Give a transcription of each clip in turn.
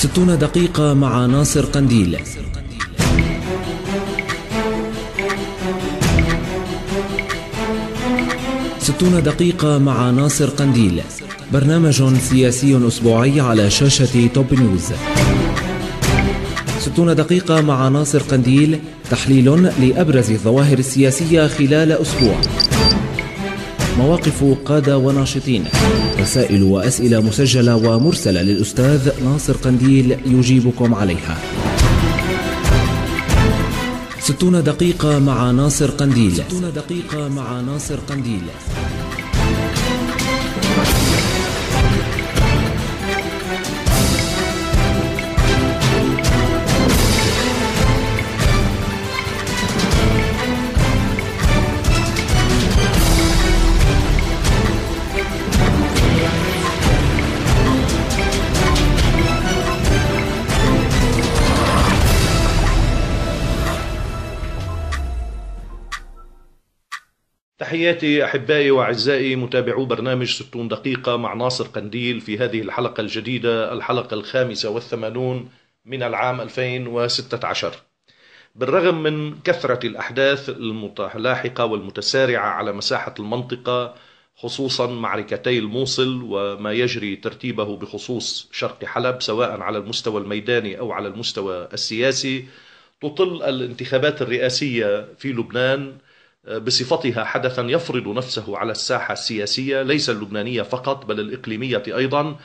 60 دقيقة مع ناصر قنديل ستون دقيقة مع ناصر قنديل برنامج سياسي أسبوعي على شاشة توب نيوز ستون دقيقة مع ناصر قنديل تحليل لأبرز الظواهر السياسية خلال أسبوع مواقف قادة وناشطين رسائل وأسئلة مسجلة ومرسلة للأستاذ ناصر قنديل يجيبكم عليها ستون دقيقة مع ناصر قنديل ستون دقيقة مع ناصر قنديل تحياتي أحبائي وأعزائي متابعو برنامج 60 دقيقة مع ناصر قنديل في هذه الحلقة الجديدة الحلقة الخامسة والثمانون من العام 2016 بالرغم من كثرة الأحداث المتلاحقة والمتسارعة على مساحة المنطقة خصوصا معركتي الموصل وما يجري ترتيبه بخصوص شرق حلب سواء على المستوى الميداني أو على المستوى السياسي تطل الانتخابات الرئاسية في لبنان بصفتها حدثا يفرض نفسه على الساحة السياسية ليس اللبنانية فقط بل الإقليمية أيضا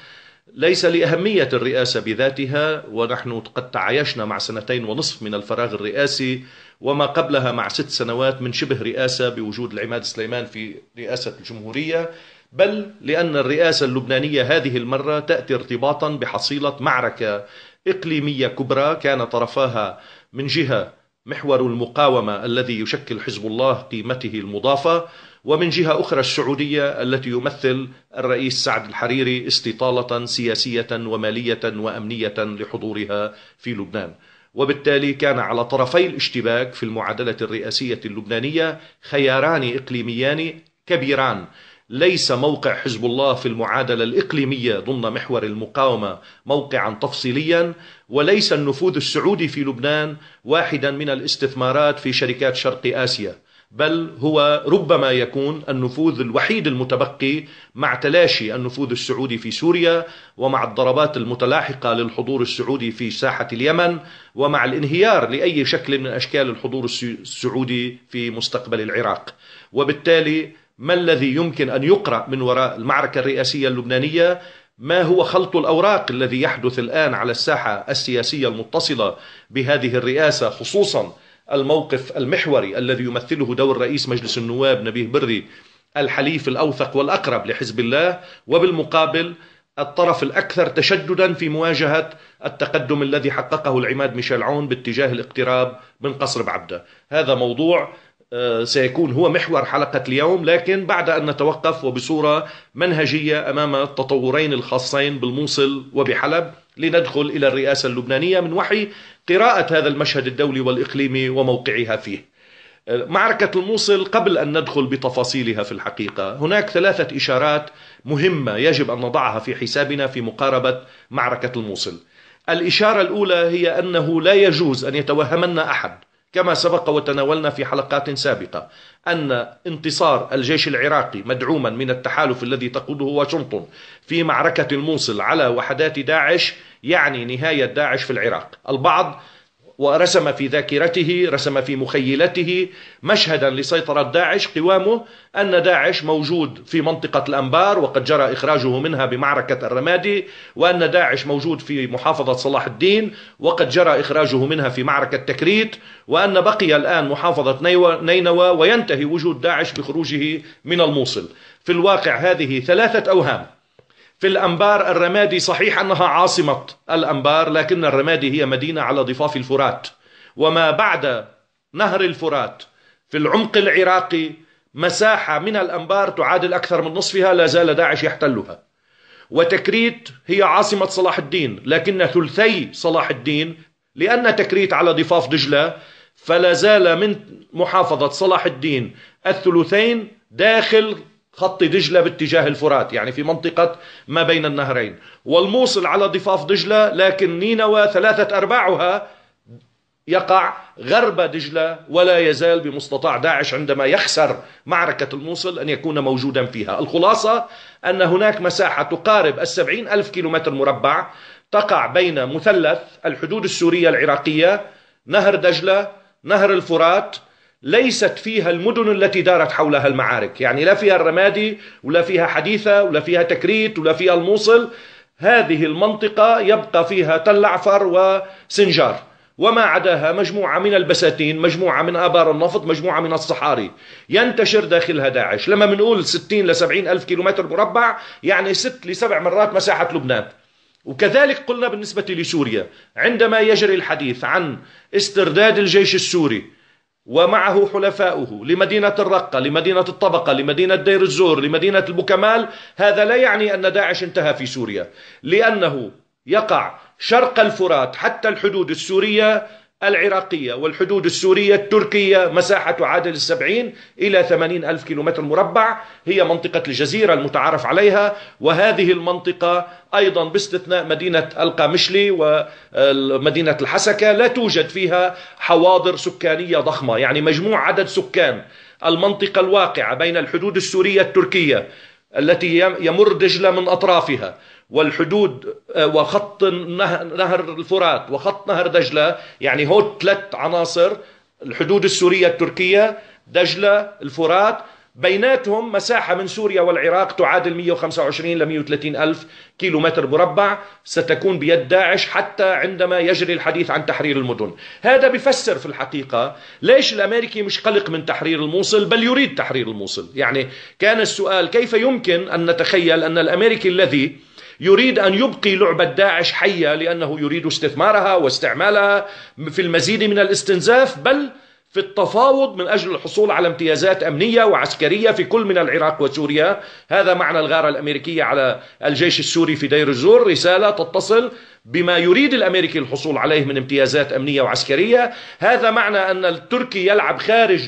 ليس لأهمية الرئاسة بذاتها ونحن قد تعايشنا مع سنتين ونصف من الفراغ الرئاسي وما قبلها مع ست سنوات من شبه رئاسة بوجود العماد سليمان في رئاسة الجمهورية بل لأن الرئاسة اللبنانية هذه المرة تأتي ارتباطا بحصيلة معركة إقليمية كبرى كان طرفاها من جهة محور المقاومة الذي يشكل حزب الله قيمته المضافة ومن جهة أخرى السعودية التي يمثل الرئيس سعد الحريري استطالة سياسية ومالية وأمنية لحضورها في لبنان وبالتالي كان على طرفي الاشتباك في المعادلة الرئاسية اللبنانية خياران إقليميان كبيران ليس موقع حزب الله في المعادلة الإقليمية ضمن محور المقاومة موقعا تفصيليا وليس النفوذ السعودي في لبنان واحدا من الاستثمارات في شركات شرق آسيا بل هو ربما يكون النفوذ الوحيد المتبقي مع تلاشي النفوذ السعودي في سوريا ومع الضربات المتلاحقه للحضور السعودي في ساحه اليمن ومع الانهيار لاي شكل من اشكال الحضور السعودي في مستقبل العراق وبالتالي ما الذي يمكن أن يقرأ من وراء المعركة الرئاسية اللبنانية ما هو خلط الأوراق الذي يحدث الآن على الساحة السياسية المتصلة بهذه الرئاسة خصوصا الموقف المحوري الذي يمثله دور رئيس مجلس النواب نبيه بري الحليف الأوثق والأقرب لحزب الله وبالمقابل الطرف الأكثر تشددا في مواجهة التقدم الذي حققه العماد ميشيل عون باتجاه الاقتراب من قصر بعبدة هذا موضوع آه، سيكون هو محور حلقة اليوم لكن بعد أن نتوقف وبصورة منهجية أمام التطورين الخاصين بالموصل وبحلب لندخل إلى الرئاسة اللبنانية من وحي قراءة هذا المشهد الدولي والإقليمي وموقعها فيه آه، معركة الموصل قبل أن ندخل بتفاصيلها في الحقيقة هناك ثلاثة إشارات مهمة يجب أن نضعها في حسابنا في مقاربة معركة الموصل الإشارة الأولى هي أنه لا يجوز أن يتوهمنا أحد كما سبق وتناولنا في حلقات سابقة أن انتصار الجيش العراقي مدعوما من التحالف الذي تقوده واشنطن في معركة الموصل على وحدات داعش يعني نهاية داعش في العراق البعض ورسم في ذاكرته رسم في مخيلته مشهدا لسيطرة داعش قوامه أن داعش موجود في منطقة الأنبار وقد جرى إخراجه منها بمعركة الرمادي وأن داعش موجود في محافظة صلاح الدين وقد جرى إخراجه منها في معركة تكريت وأن بقي الآن محافظة نينوى وينتهي وجود داعش بخروجه من الموصل في الواقع هذه ثلاثة أوهام في الأنبار الرمادي صحيح أنها عاصمة الأنبار لكن الرمادي هي مدينة على ضفاف الفرات وما بعد نهر الفرات في العمق العراقي مساحة من الأنبار تعادل أكثر من نصفها لا زال داعش يحتلها وتكريت هي عاصمة صلاح الدين لكن ثلثي صلاح الدين لأن تكريت على ضفاف دجلة فلا زال من محافظة صلاح الدين الثلثين داخل خط دجلة باتجاه الفرات يعني في منطقة ما بين النهرين والموصل على ضفاف دجلة لكن نينوى ثلاثة أرباعها يقع غرب دجلة ولا يزال بمستطاع داعش عندما يخسر معركة الموصل أن يكون موجودا فيها الخلاصة أن هناك مساحة تقارب السبعين ألف كيلومتر مربع تقع بين مثلث الحدود السورية العراقية نهر دجلة نهر الفرات ليست فيها المدن التي دارت حولها المعارك يعني لا فيها الرمادي ولا فيها حديثة ولا فيها تكريت ولا فيها الموصل هذه المنطقة يبقى فيها تل عفر وسنجار وما عداها مجموعة من البساتين مجموعة من آبار النفط مجموعة من الصحاري ينتشر داخلها داعش لما بنقول 60 ل 70 ألف كيلومتر مربع يعني 6 لسبع مرات مساحة لبنان وكذلك قلنا بالنسبة لسوريا عندما يجري الحديث عن استرداد الجيش السوري ومعه حلفاؤه لمدينة الرقة لمدينة الطبقة لمدينة دير الزور لمدينة البكمال هذا لا يعني أن داعش انتهى في سوريا لأنه يقع شرق الفرات حتى الحدود السورية العراقية والحدود السورية التركية مساحة تعادل السبعين إلى ثمانين ألف كيلومتر مربع هي منطقة الجزيرة المتعارف عليها وهذه المنطقة أيضا باستثناء مدينة القامشلي ومدينة الحسكة لا توجد فيها حواضر سكانية ضخمة يعني مجموع عدد سكان المنطقة الواقعة بين الحدود السورية التركية التي يمر دجلة من أطرافها والحدود آه، وخط نهر الفرات وخط نهر دجلة يعني هو ثلاث عناصر الحدود السورية التركية دجلة الفرات بيناتهم مساحة من سوريا والعراق تعادل 125 ل 130 ألف كيلو متر مربع ستكون بيد داعش حتى عندما يجري الحديث عن تحرير المدن هذا بفسر في الحقيقة ليش الأمريكي مش قلق من تحرير الموصل بل يريد تحرير الموصل يعني كان السؤال كيف يمكن أن نتخيل أن الأمريكي الذي يريد أن يبقي لعبة داعش حية لأنه يريد استثمارها واستعمالها في المزيد من الاستنزاف بل في التفاوض من أجل الحصول على امتيازات أمنية وعسكرية في كل من العراق وسوريا هذا معنى الغارة الأمريكية على الجيش السوري في دير الزور رسالة تتصل بما يريد الأمريكي الحصول عليه من امتيازات أمنية وعسكرية هذا معنى أن التركي يلعب خارج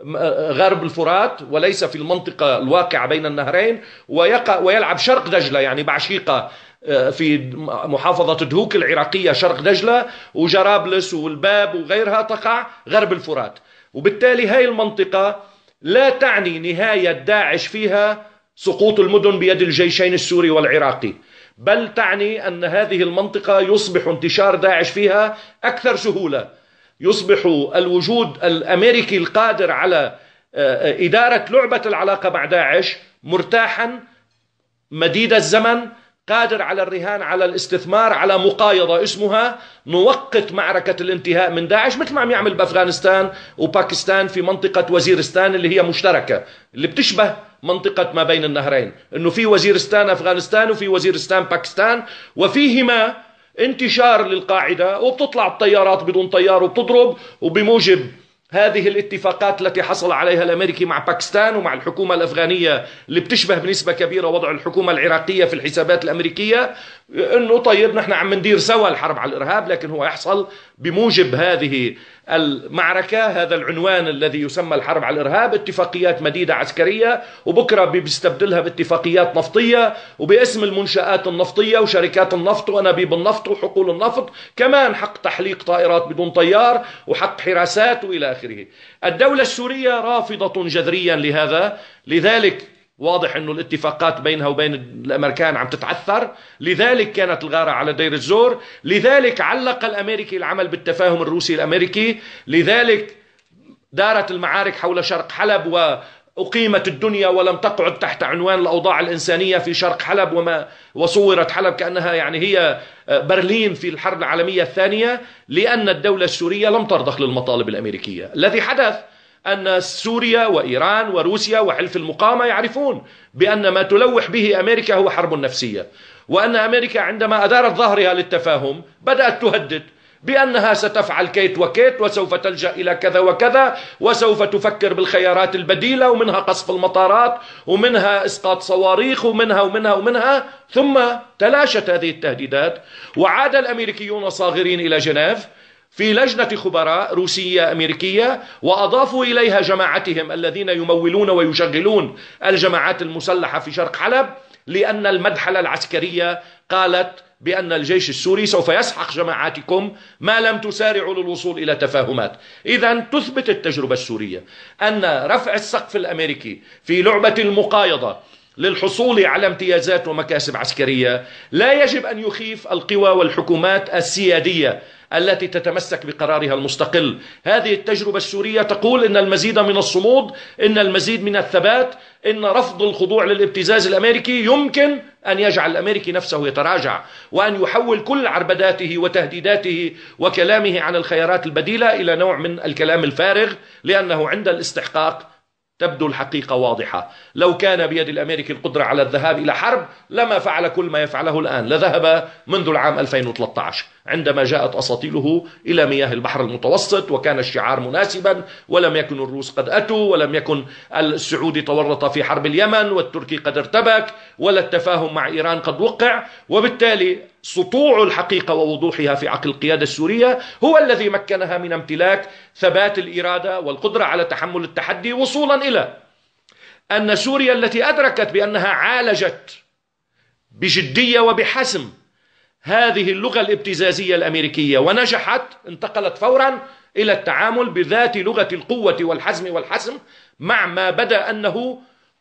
آه، آه، غرب الفرات وليس في المنطقة الواقعة بين النهرين ويقع ويلعب شرق دجلة يعني بعشيقة آه، في محافظة دهوك العراقية شرق دجلة وجرابلس والباب وغيرها تقع غرب الفرات وبالتالي هاي المنطقة لا تعني نهاية داعش فيها سقوط المدن بيد الجيشين السوري والعراقي بل تعني أن هذه المنطقة يصبح انتشار داعش فيها أكثر سهولة يصبح الوجود الامريكي القادر على آه، آه، اداره لعبه العلاقه مع داعش مرتاحا مديد الزمن قادر على الرهان على الاستثمار على مقايضه اسمها نوقت معركه الانتهاء من داعش مثل ما عم يعمل بافغانستان وباكستان في منطقه وزيرستان اللي هي مشتركه اللي بتشبه منطقه ما بين النهرين انه في وزيرستان افغانستان وفي وزيرستان باكستان وفيهما انتشار للقاعدة وبتطلع الطيارات بدون طيار وبتضرب وبموجب هذه الاتفاقات التي حصل عليها الامريكي مع باكستان ومع الحكومه الافغانيه اللي بتشبه بنسبه كبيره وضع الحكومه العراقيه في الحسابات الامريكيه انه طيب نحن عم ندير سوا الحرب على الارهاب لكن هو يحصل بموجب هذه المعركة هذا العنوان الذي يسمى الحرب على الإرهاب اتفاقيات مديدة عسكرية وبكرة بيستبدلها باتفاقيات نفطية وباسم المنشآت النفطية وشركات النفط وأنابيب النفط وحقول النفط كمان حق تحليق طائرات بدون طيار وحق حراسات وإلى آخره الدولة السورية رافضة جذريا لهذا لذلك واضح انه الاتفاقات بينها وبين الامريكان عم تتعثر لذلك كانت الغاره على دير الزور لذلك علق الامريكي العمل بالتفاهم الروسي الامريكي لذلك دارت المعارك حول شرق حلب واقيمت الدنيا ولم تقعد تحت عنوان الأوضاع الإنسانية في شرق حلب وما وصورت حلب كأنها يعني هي برلين في الحرب العالمية الثانية لأن الدولة السورية لم ترضخ للمطالب الأمريكية الذي حدث أن سوريا وإيران وروسيا وحلف المقاومة يعرفون بأن ما تلوح به أمريكا هو حرب نفسية وأن أمريكا عندما أدارت ظهرها للتفاهم بدأت تهدد بأنها ستفعل كيت وكيت وسوف تلجأ إلى كذا وكذا وسوف تفكر بالخيارات البديلة ومنها قصف المطارات ومنها إسقاط صواريخ ومنها ومنها ومنها ثم تلاشت هذه التهديدات وعاد الأمريكيون صاغرين إلى جنيف في لجنة خبراء روسية أمريكية وأضافوا إليها جماعتهم الذين يمولون ويشغلون الجماعات المسلحة في شرق حلب لأن المدحلة العسكرية قالت بأن الجيش السوري سوف يسحق جماعاتكم ما لم تسارعوا للوصول إلى تفاهمات إذا تثبت التجربة السورية أن رفع السقف الأمريكي في لعبة المقايضة للحصول على امتيازات ومكاسب عسكرية لا يجب أن يخيف القوى والحكومات السيادية التي تتمسك بقرارها المستقل هذه التجربة السورية تقول إن المزيد من الصمود إن المزيد من الثبات إن رفض الخضوع للابتزاز الأمريكي يمكن أن يجعل الأمريكي نفسه يتراجع وأن يحول كل عربداته وتهديداته وكلامه عن الخيارات البديلة إلى نوع من الكلام الفارغ لأنه عند الاستحقاق تبدو الحقيقة واضحة لو كان بيد الأمريكي القدرة على الذهاب إلى حرب لما فعل كل ما يفعله الآن لذهب منذ العام 2013 عندما جاءت أساطيله إلى مياه البحر المتوسط وكان الشعار مناسبا ولم يكن الروس قد أتوا ولم يكن السعودي تورط في حرب اليمن والتركي قد ارتبك ولا التفاهم مع إيران قد وقع وبالتالي سطوع الحقيقة ووضوحها في عقل القيادة السورية هو الذي مكنها من امتلاك ثبات الإرادة والقدرة على تحمل التحدي وصولا إلى أن سوريا التي أدركت بأنها عالجت بجدية وبحسم هذه اللغة الابتزازية الأمريكية ونجحت انتقلت فورا إلى التعامل بذات لغة القوة والحزم والحسم مع ما بدا أنه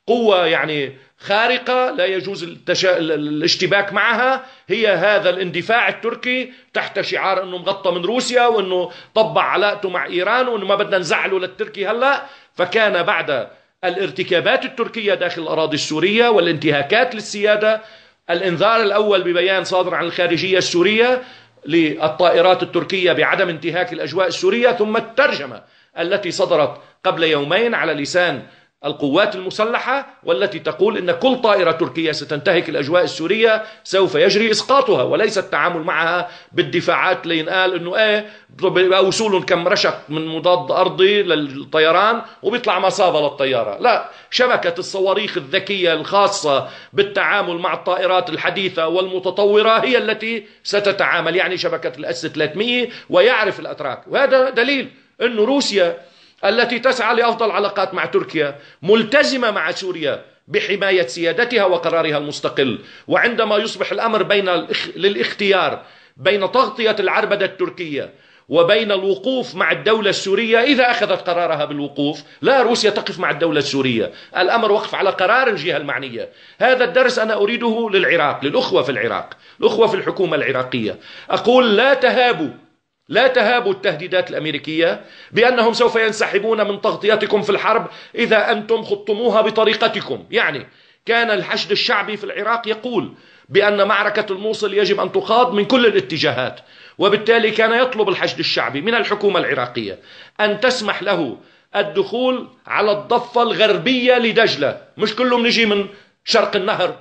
قوة يعني خارقة لا يجوز التشا... الاشتباك معها هي هذا الاندفاع التركي تحت شعار أنه مغطى من روسيا وأنه طبع علاقته مع إيران وأنه ما بدنا نزعله للتركي هلأ فكان بعد الارتكابات التركية داخل الأراضي السورية والانتهاكات للسيادة الإنذار الأول ببيان صادر عن الخارجية السورية للطائرات التركية بعدم انتهاك الأجواء السورية ثم الترجمة التي صدرت قبل يومين على لسان القوات المسلحة والتي تقول أن كل طائرة تركية ستنتهك الأجواء السورية سوف يجري إسقاطها وليس التعامل معها بالدفاعات لينقال أنه إيه وصول كم رشق من مضاد أرضي للطيران وبيطلع مصابة للطيارة لا شبكة الصواريخ الذكية الخاصة بالتعامل مع الطائرات الحديثة والمتطورة هي التي ستتعامل يعني شبكة الأس 300 ويعرف الأتراك وهذا دليل أن روسيا التي تسعى لأفضل علاقات مع تركيا ملتزمة مع سوريا بحماية سيادتها وقرارها المستقل وعندما يصبح الأمر بين للاختيار بين تغطية العربدة التركية وبين الوقوف مع الدولة السورية إذا أخذت قرارها بالوقوف لا روسيا تقف مع الدولة السورية الأمر وقف على قرار الجهة المعنية هذا الدرس أنا أريده للعراق للأخوة في العراق الأخوة في الحكومة العراقية أقول لا تهابوا لا تهابوا التهديدات الأمريكية بأنهم سوف ينسحبون من تغطيتكم في الحرب إذا أنتم خضتموها بطريقتكم يعني كان الحشد الشعبي في العراق يقول بأن معركة الموصل يجب أن تخاض من كل الاتجاهات وبالتالي كان يطلب الحشد الشعبي من الحكومة العراقية أن تسمح له الدخول على الضفة الغربية لدجلة مش كلهم نجي من شرق النهر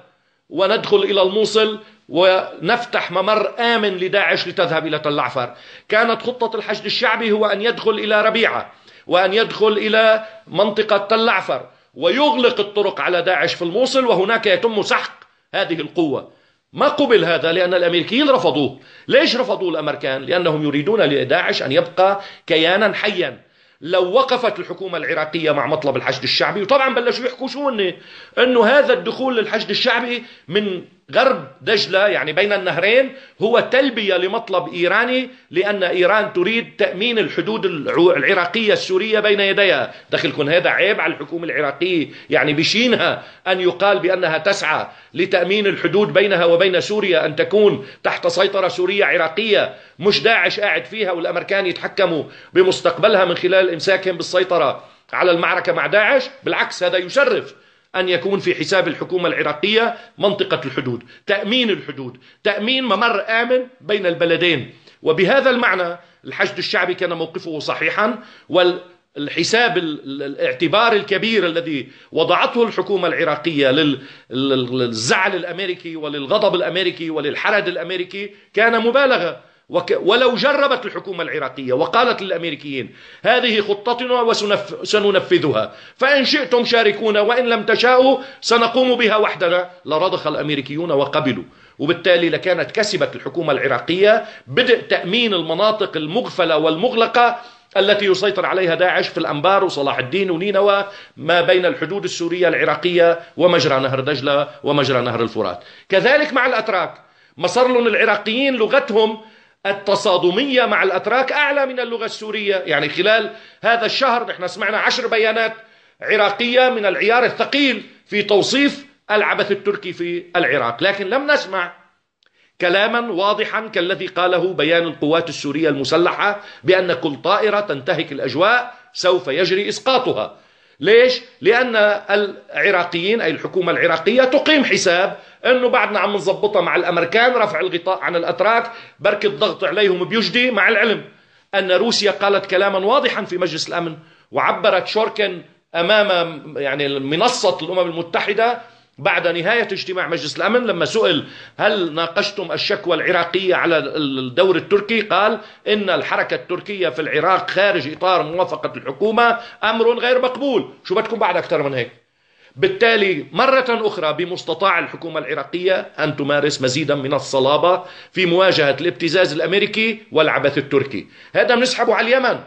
وندخل إلى الموصل ونفتح ممر آمن لداعش لتذهب إلى تل عفر كانت خطة الحشد الشعبي هو أن يدخل إلى ربيعة وأن يدخل إلى منطقة تل عفر ويغلق الطرق على داعش في الموصل وهناك يتم سحق هذه القوة ما قبل هذا لأن الأمريكيين رفضوه ليش رفضوا الأمريكان؟ لأنهم يريدون لداعش أن يبقى كيانا حيا لو وقفت الحكومة العراقية مع مطلب الحشد الشعبي وطبعا بلشوا يحكوا شو إنه هذا الدخول للحشد الشعبي من غرب دجلة يعني بين النهرين هو تلبية لمطلب إيراني لأن إيران تريد تأمين الحدود العراقية السورية بين يديها دخلكم هذا عيب على الحكومة العراقية يعني بشينها أن يقال بأنها تسعى لتأمين الحدود بينها وبين سوريا أن تكون تحت سيطرة سورية عراقية مش داعش قاعد فيها والأمريكان يتحكموا بمستقبلها من خلال إمساكهم بالسيطرة على المعركة مع داعش بالعكس هذا يشرف أن يكون في حساب الحكومة العراقية منطقة الحدود تأمين الحدود تأمين ممر آمن بين البلدين وبهذا المعنى الحشد الشعبي كان موقفه صحيحا والحساب الاعتبار الكبير الذي وضعته الحكومة العراقية للزعل الأمريكي وللغضب الأمريكي وللحرد الأمريكي كان مبالغة ولو جربت الحكومة العراقية وقالت للأمريكيين هذه خطتنا وسننفذها فإن شئتم شاركونا وإن لم تشاءوا سنقوم بها وحدنا لرضخ الأمريكيون وقبلوا وبالتالي لكانت كسبت الحكومة العراقية بدء تأمين المناطق المغفلة والمغلقة التي يسيطر عليها داعش في الأنبار وصلاح الدين ونينوى ما بين الحدود السورية العراقية ومجرى نهر دجلة ومجرى نهر الفرات كذلك مع الأتراك مصر العراقيين لغتهم التصادمية مع الأتراك أعلى من اللغة السورية يعني خلال هذا الشهر نحن سمعنا عشر بيانات عراقية من العيار الثقيل في توصيف العبث التركي في العراق لكن لم نسمع كلاما واضحا كالذي قاله بيان القوات السورية المسلحة بأن كل طائرة تنتهك الأجواء سوف يجري إسقاطها ليش؟ لأن العراقيين أي الحكومة العراقية تقيم حساب أنه بعدنا عم نظبطها مع الأمريكان رفع الغطاء عن الأتراك بركة الضغط عليهم بيجدي مع العلم أن روسيا قالت كلاما واضحا في مجلس الأمن وعبرت شوركن أمام يعني منصة الأمم المتحدة بعد نهاية اجتماع مجلس الأمن لما سئل هل ناقشتم الشكوى العراقية على الدور التركي قال إن الحركة التركية في العراق خارج إطار موافقة الحكومة أمر غير مقبول شو بدكم بعد أكثر من هيك بالتالي مرة أخرى بمستطاع الحكومة العراقية أن تمارس مزيدا من الصلابة في مواجهة الابتزاز الأمريكي والعبث التركي هذا بنسحبه على اليمن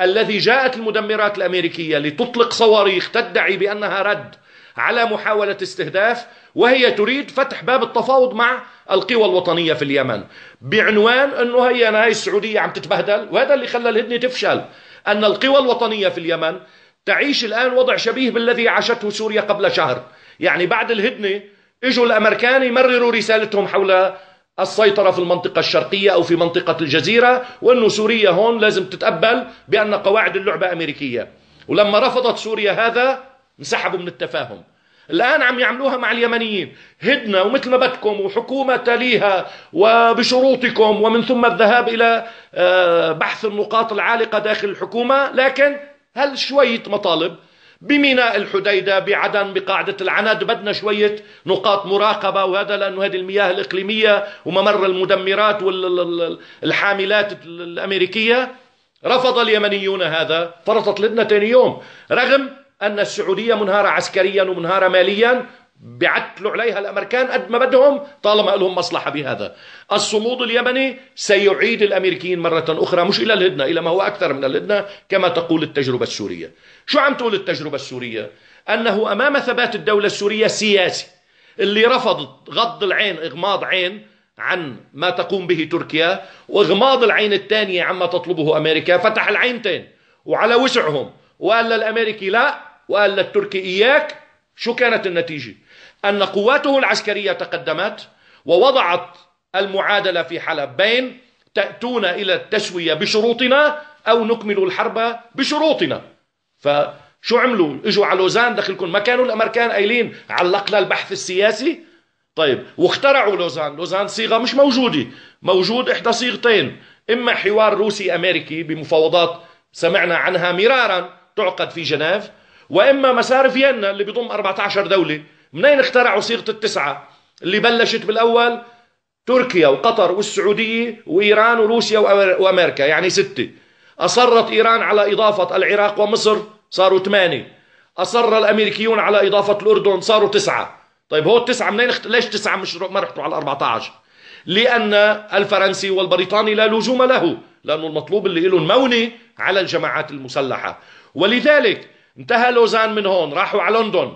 الذي جاءت المدمرات الأمريكية لتطلق صواريخ تدعي بأنها رد على محاولة استهداف وهي تريد فتح باب التفاوض مع القوى الوطنية في اليمن بعنوان أنه هي أنا هي السعودية عم تتبهدل وهذا اللي خلى الهدنة تفشل أن القوى الوطنية في اليمن تعيش الآن وضع شبيه بالذي عاشته سوريا قبل شهر يعني بعد الهدنة اجوا الامريكان يمرروا رسالتهم حول السيطرة في المنطقة الشرقية أو في منطقة الجزيرة وأنه سوريا هون لازم تتقبل بأن قواعد اللعبة أمريكية ولما رفضت سوريا هذا انسحبوا من التفاهم الآن عم يعملوها مع اليمنيين هدنا ومثل ما بدكم وحكومة تليها وبشروطكم ومن ثم الذهاب إلى آه، بحث النقاط العالقة داخل الحكومة لكن هل شوية مطالب بميناء الحديدة بعدن بقاعدة العناد بدنا شوية نقاط مراقبة وهذا لأنه هذه المياه الإقليمية وممر المدمرات والحاملات الأمريكية رفض اليمنيون هذا فرطت لدنا تاني يوم رغم أن السعودية منهارة عسكريا ومنهارة ماليا بعتلوا عليها الأمريكان قد ما بدهم طالما لهم مصلحة بهذا الصمود اليمني سيعيد الأمريكيين مرة أخرى مش إلى الهدنة إلى ما هو أكثر من الهدنة كما تقول التجربة السورية شو عم تقول التجربة السورية؟ أنه أمام ثبات الدولة السورية سياسي اللي رفضت غض العين إغماض عين عن ما تقوم به تركيا واغماض العين الثانية عما تطلبه أمريكا فتح العين تاني وعلى وسعهم وقال للأمريكي لا وقال للتركي إياك شو كانت النتيجة أن قواته العسكرية تقدمت ووضعت المعادلة في حلب بين تأتون إلى التسوية بشروطنا أو نكمل الحرب بشروطنا فشو عملوا اجوا على لوزان دخلكم ما كانوا الأمريكان قايلين علقنا البحث السياسي طيب واخترعوا لوزان لوزان صيغة مش موجودة موجود إحدى صيغتين إما حوار روسي أمريكي بمفاوضات سمعنا عنها مرارا تعقد في جنيف واما مسار فيينا اللي بيضم 14 دوله منين اخترعوا صيغه التسعه اللي بلشت بالاول تركيا وقطر والسعوديه وايران وروسيا وامريكا يعني سته اصرت ايران على اضافه العراق ومصر صاروا ثمانيه اصر الامريكيون على اضافه الاردن صاروا تسعه طيب هو التسعه منين اخت... ليش تسعه مش ما رحتوا على 14 لان الفرنسي والبريطاني لا لزوم له لانه المطلوب اللي له المونه على الجماعات المسلحه ولذلك انتهى لوزان من هون راحوا على لندن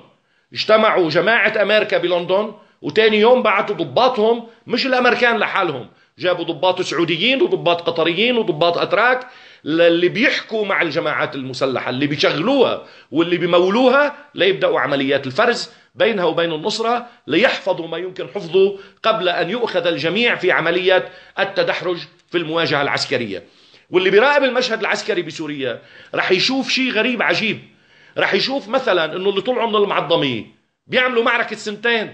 اجتمعوا جماعة أمريكا بلندن وتاني يوم بعتوا ضباطهم مش الأمريكان لحالهم جابوا ضباط سعوديين وضباط قطريين وضباط أتراك اللي بيحكوا مع الجماعات المسلحة اللي بيشغلوها واللي بيمولوها ليبدأوا عمليات الفرز بينها وبين النصرة ليحفظوا ما يمكن حفظه قبل أن يؤخذ الجميع في عملية التدحرج في المواجهة العسكرية واللي بيراقب المشهد العسكري بسوريا رح يشوف شيء غريب عجيب رح يشوف مثلا انه اللي طلعوا من المعظميه بيعملوا معركه سنتين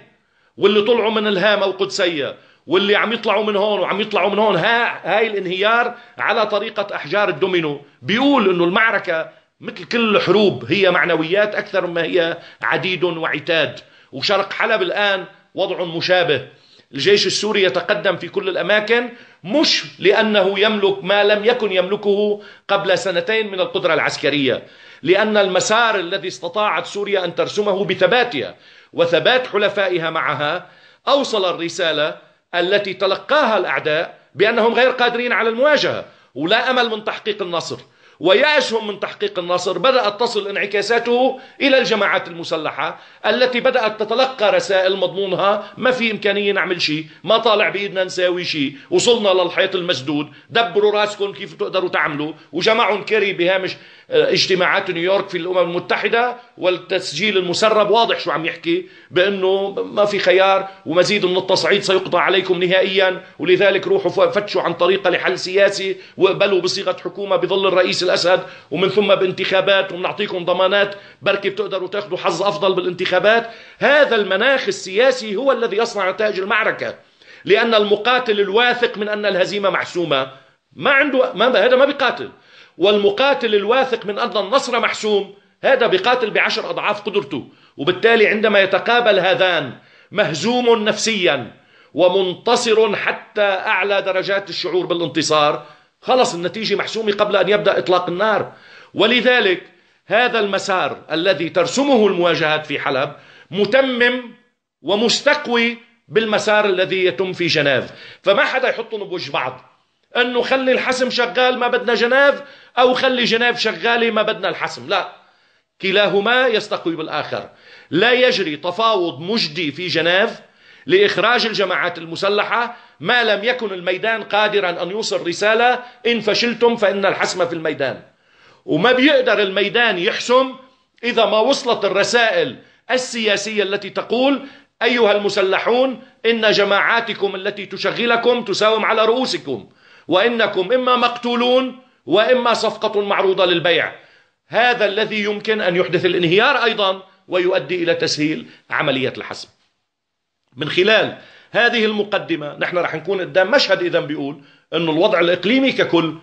واللي طلعوا من الهامه القدسيه واللي عم يطلعوا من هون وعم يطلعوا من هون ها هاي الانهيار على طريقه احجار الدومينو بيقول انه المعركه مثل كل الحروب هي معنويات اكثر ما هي عديد وعتاد وشرق حلب الان وضع مشابه الجيش السوري يتقدم في كل الاماكن مش لانه يملك ما لم يكن يملكه قبل سنتين من القدره العسكريه لأن المسار الذي استطاعت سوريا أن ترسمه بثباتها وثبات حلفائها معها أوصل الرسالة التي تلقاها الأعداء بأنهم غير قادرين على المواجهة ولا أمل من تحقيق النصر ويأسهم من تحقيق النصر بدأت تصل انعكاساته إلى الجماعات المسلحة التي بدأت تتلقى رسائل مضمونها ما في إمكانية نعمل شيء ما طالع بإيدنا نساوي شيء وصلنا للحيط المسدود دبروا راسكم كيف تقدروا تعملوا وجمعوا كري بهامش اجتماعات نيويورك في الامم المتحده والتسجيل المسرب واضح شو عم يحكي بانه ما في خيار ومزيد من التصعيد سيقضى عليكم نهائيا ولذلك روحوا فتشوا عن طريقه لحل سياسي واقبلوا بصيغه حكومه بظل الرئيس الاسد ومن ثم بانتخابات وبنعطيكم ضمانات بركي بتقدروا تاخذوا حظ افضل بالانتخابات هذا المناخ السياسي هو الذي يصنع نتائج المعركه لان المقاتل الواثق من ان الهزيمه محسومه ما عنده ما هذا ما بيقاتل والمقاتل الواثق من أن النصر محسوم هذا بقاتل بعشر أضعاف قدرته وبالتالي عندما يتقابل هذان مهزوم نفسيا ومنتصر حتى أعلى درجات الشعور بالانتصار خلص النتيجة محسومة قبل أن يبدأ إطلاق النار ولذلك هذا المسار الذي ترسمه المواجهات في حلب متمم ومستقوي بالمسار الذي يتم في جنيف فما حدا يحطهم بوجه بعض انه خلي الحسم شغال ما بدنا جناف او خلي جناف شغاله ما بدنا الحسم لا كلاهما يستقوي بالاخر لا يجري تفاوض مجدي في جناف لاخراج الجماعات المسلحه ما لم يكن الميدان قادرا ان يوصل رساله ان فشلتم فان الحسم في الميدان وما بيقدر الميدان يحسم اذا ما وصلت الرسائل السياسيه التي تقول ايها المسلحون ان جماعاتكم التي تشغلكم تساوم على رؤوسكم وإنكم إما مقتولون وإما صفقة معروضة للبيع هذا الذي يمكن أن يحدث الانهيار أيضا ويؤدي إلى تسهيل عملية الحسم من خلال هذه المقدمة نحن رح نكون قدام مشهد إذا بيقول أن الوضع الإقليمي ككل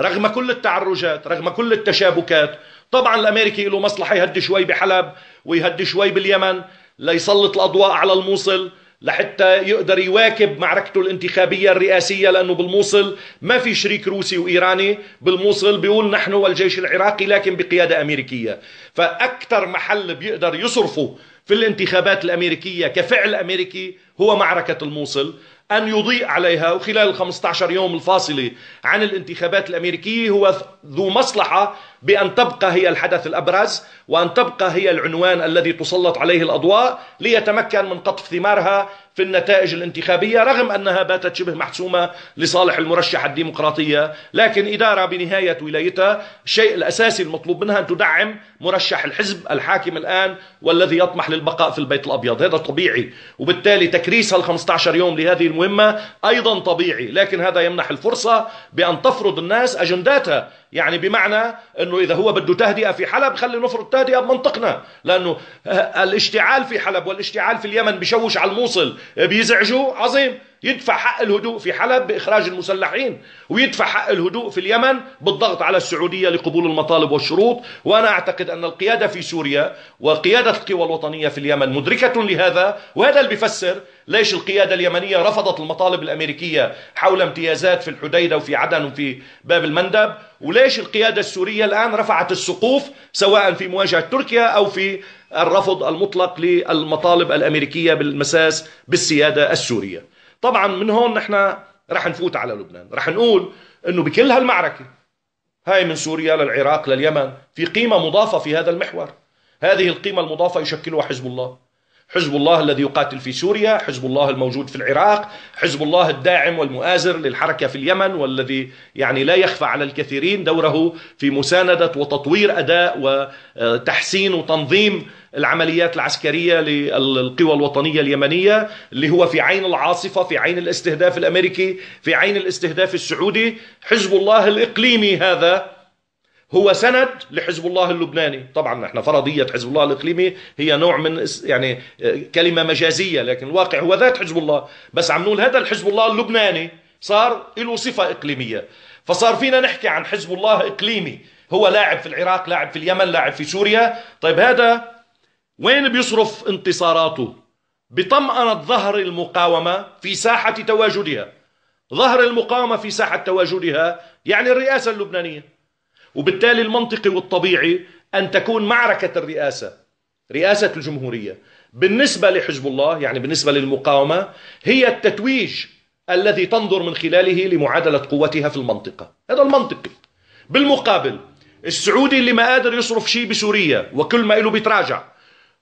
رغم كل التعرجات رغم كل التشابكات طبعا الأمريكي له مصلحة يهدي شوي بحلب ويهدي شوي باليمن ليسلط الأضواء على الموصل لحتى يقدر يواكب معركته الانتخابية الرئاسية لأنه بالموصل ما في شريك روسي وإيراني بالموصل بيقول نحن والجيش العراقي لكن بقيادة أمريكية فأكثر محل بيقدر يصرفه في الانتخابات الأمريكية كفعل أمريكي هو معركة الموصل أن يضيء عليها وخلال ال 15 يوم الفاصلة عن الانتخابات الأمريكية هو ذو مصلحة بأن تبقى هي الحدث الأبرز وأن تبقى هي العنوان الذي تسلط عليه الأضواء ليتمكن من قطف ثمارها في النتائج الانتخابية رغم أنها باتت شبه محسومة لصالح المرشح الديمقراطية لكن إدارة بنهاية ولايتها الشيء الأساسي المطلوب منها أن تدعم مرشح الحزب الحاكم الآن والذي يطمح للبقاء في البيت الأبيض هذا طبيعي وبالتالي تكريس ال 15 يوم لهذه المهمة أيضا طبيعي لكن هذا يمنح الفرصة بأن تفرض الناس أجنداتها يعني بمعنى انه اذا هو بده تهدئه في حلب خلي نفرض تهدئه بمنطقنا لانه آه، الاشتعال في حلب والاشتعال في اليمن بشوش على الموصل بيزعجوا عظيم يدفع حق الهدوء في حلب بإخراج المسلحين ويدفع حق الهدوء في اليمن بالضغط على السعودية لقبول المطالب والشروط وأنا أعتقد أن القيادة في سوريا وقيادة القوى الوطنية في اليمن مدركة لهذا وهذا اللي بفسر ليش القيادة اليمنية رفضت المطالب الأمريكية حول امتيازات في الحديدة وفي عدن وفي باب المندب وليش القيادة السورية الآن رفعت السقوف سواء في مواجهة تركيا أو في الرفض المطلق للمطالب الأمريكية بالمساس بالسيادة السورية طبعا من هون نحن رح نفوت على لبنان رح نقول انه بكل هالمعركه هاي من سوريا للعراق لليمن في قيمه مضافه في هذا المحور هذه القيمه المضافه يشكلها حزب الله حزب الله الذي يقاتل في سوريا حزب الله الموجود في العراق حزب الله الداعم والمؤازر للحركة في اليمن والذي يعني لا يخفى على الكثيرين دوره في مساندة وتطوير أداء وتحسين وتنظيم العمليات العسكرية للقوى الوطنية اليمنية اللي هو في عين العاصفة في عين الاستهداف الأمريكي في عين الاستهداف السعودي حزب الله الإقليمي هذا هو سند لحزب الله اللبناني طبعا احنا فرضيه حزب الله الاقليمي هي نوع من يعني آه، كلمه مجازيه لكن الواقع هو ذات حزب الله بس عم نقول هذا الحزب الله اللبناني صار له صفه اقليميه فصار فينا نحكي عن حزب الله اقليمي هو لاعب في العراق لاعب في اليمن لاعب في سوريا طيب هذا وين بيصرف انتصاراته بطمأنة ظهر المقاومة في ساحة تواجدها ظهر المقاومة في ساحة تواجدها يعني الرئاسة اللبنانية وبالتالي المنطقي والطبيعي أن تكون معركة الرئاسة رئاسة الجمهورية بالنسبة لحزب الله يعني بالنسبة للمقاومة هي التتويج الذي تنظر من خلاله لمعادلة قوتها في المنطقة هذا المنطقي بالمقابل السعودي اللي ما قادر يصرف شيء بسوريا وكل ما له بيتراجع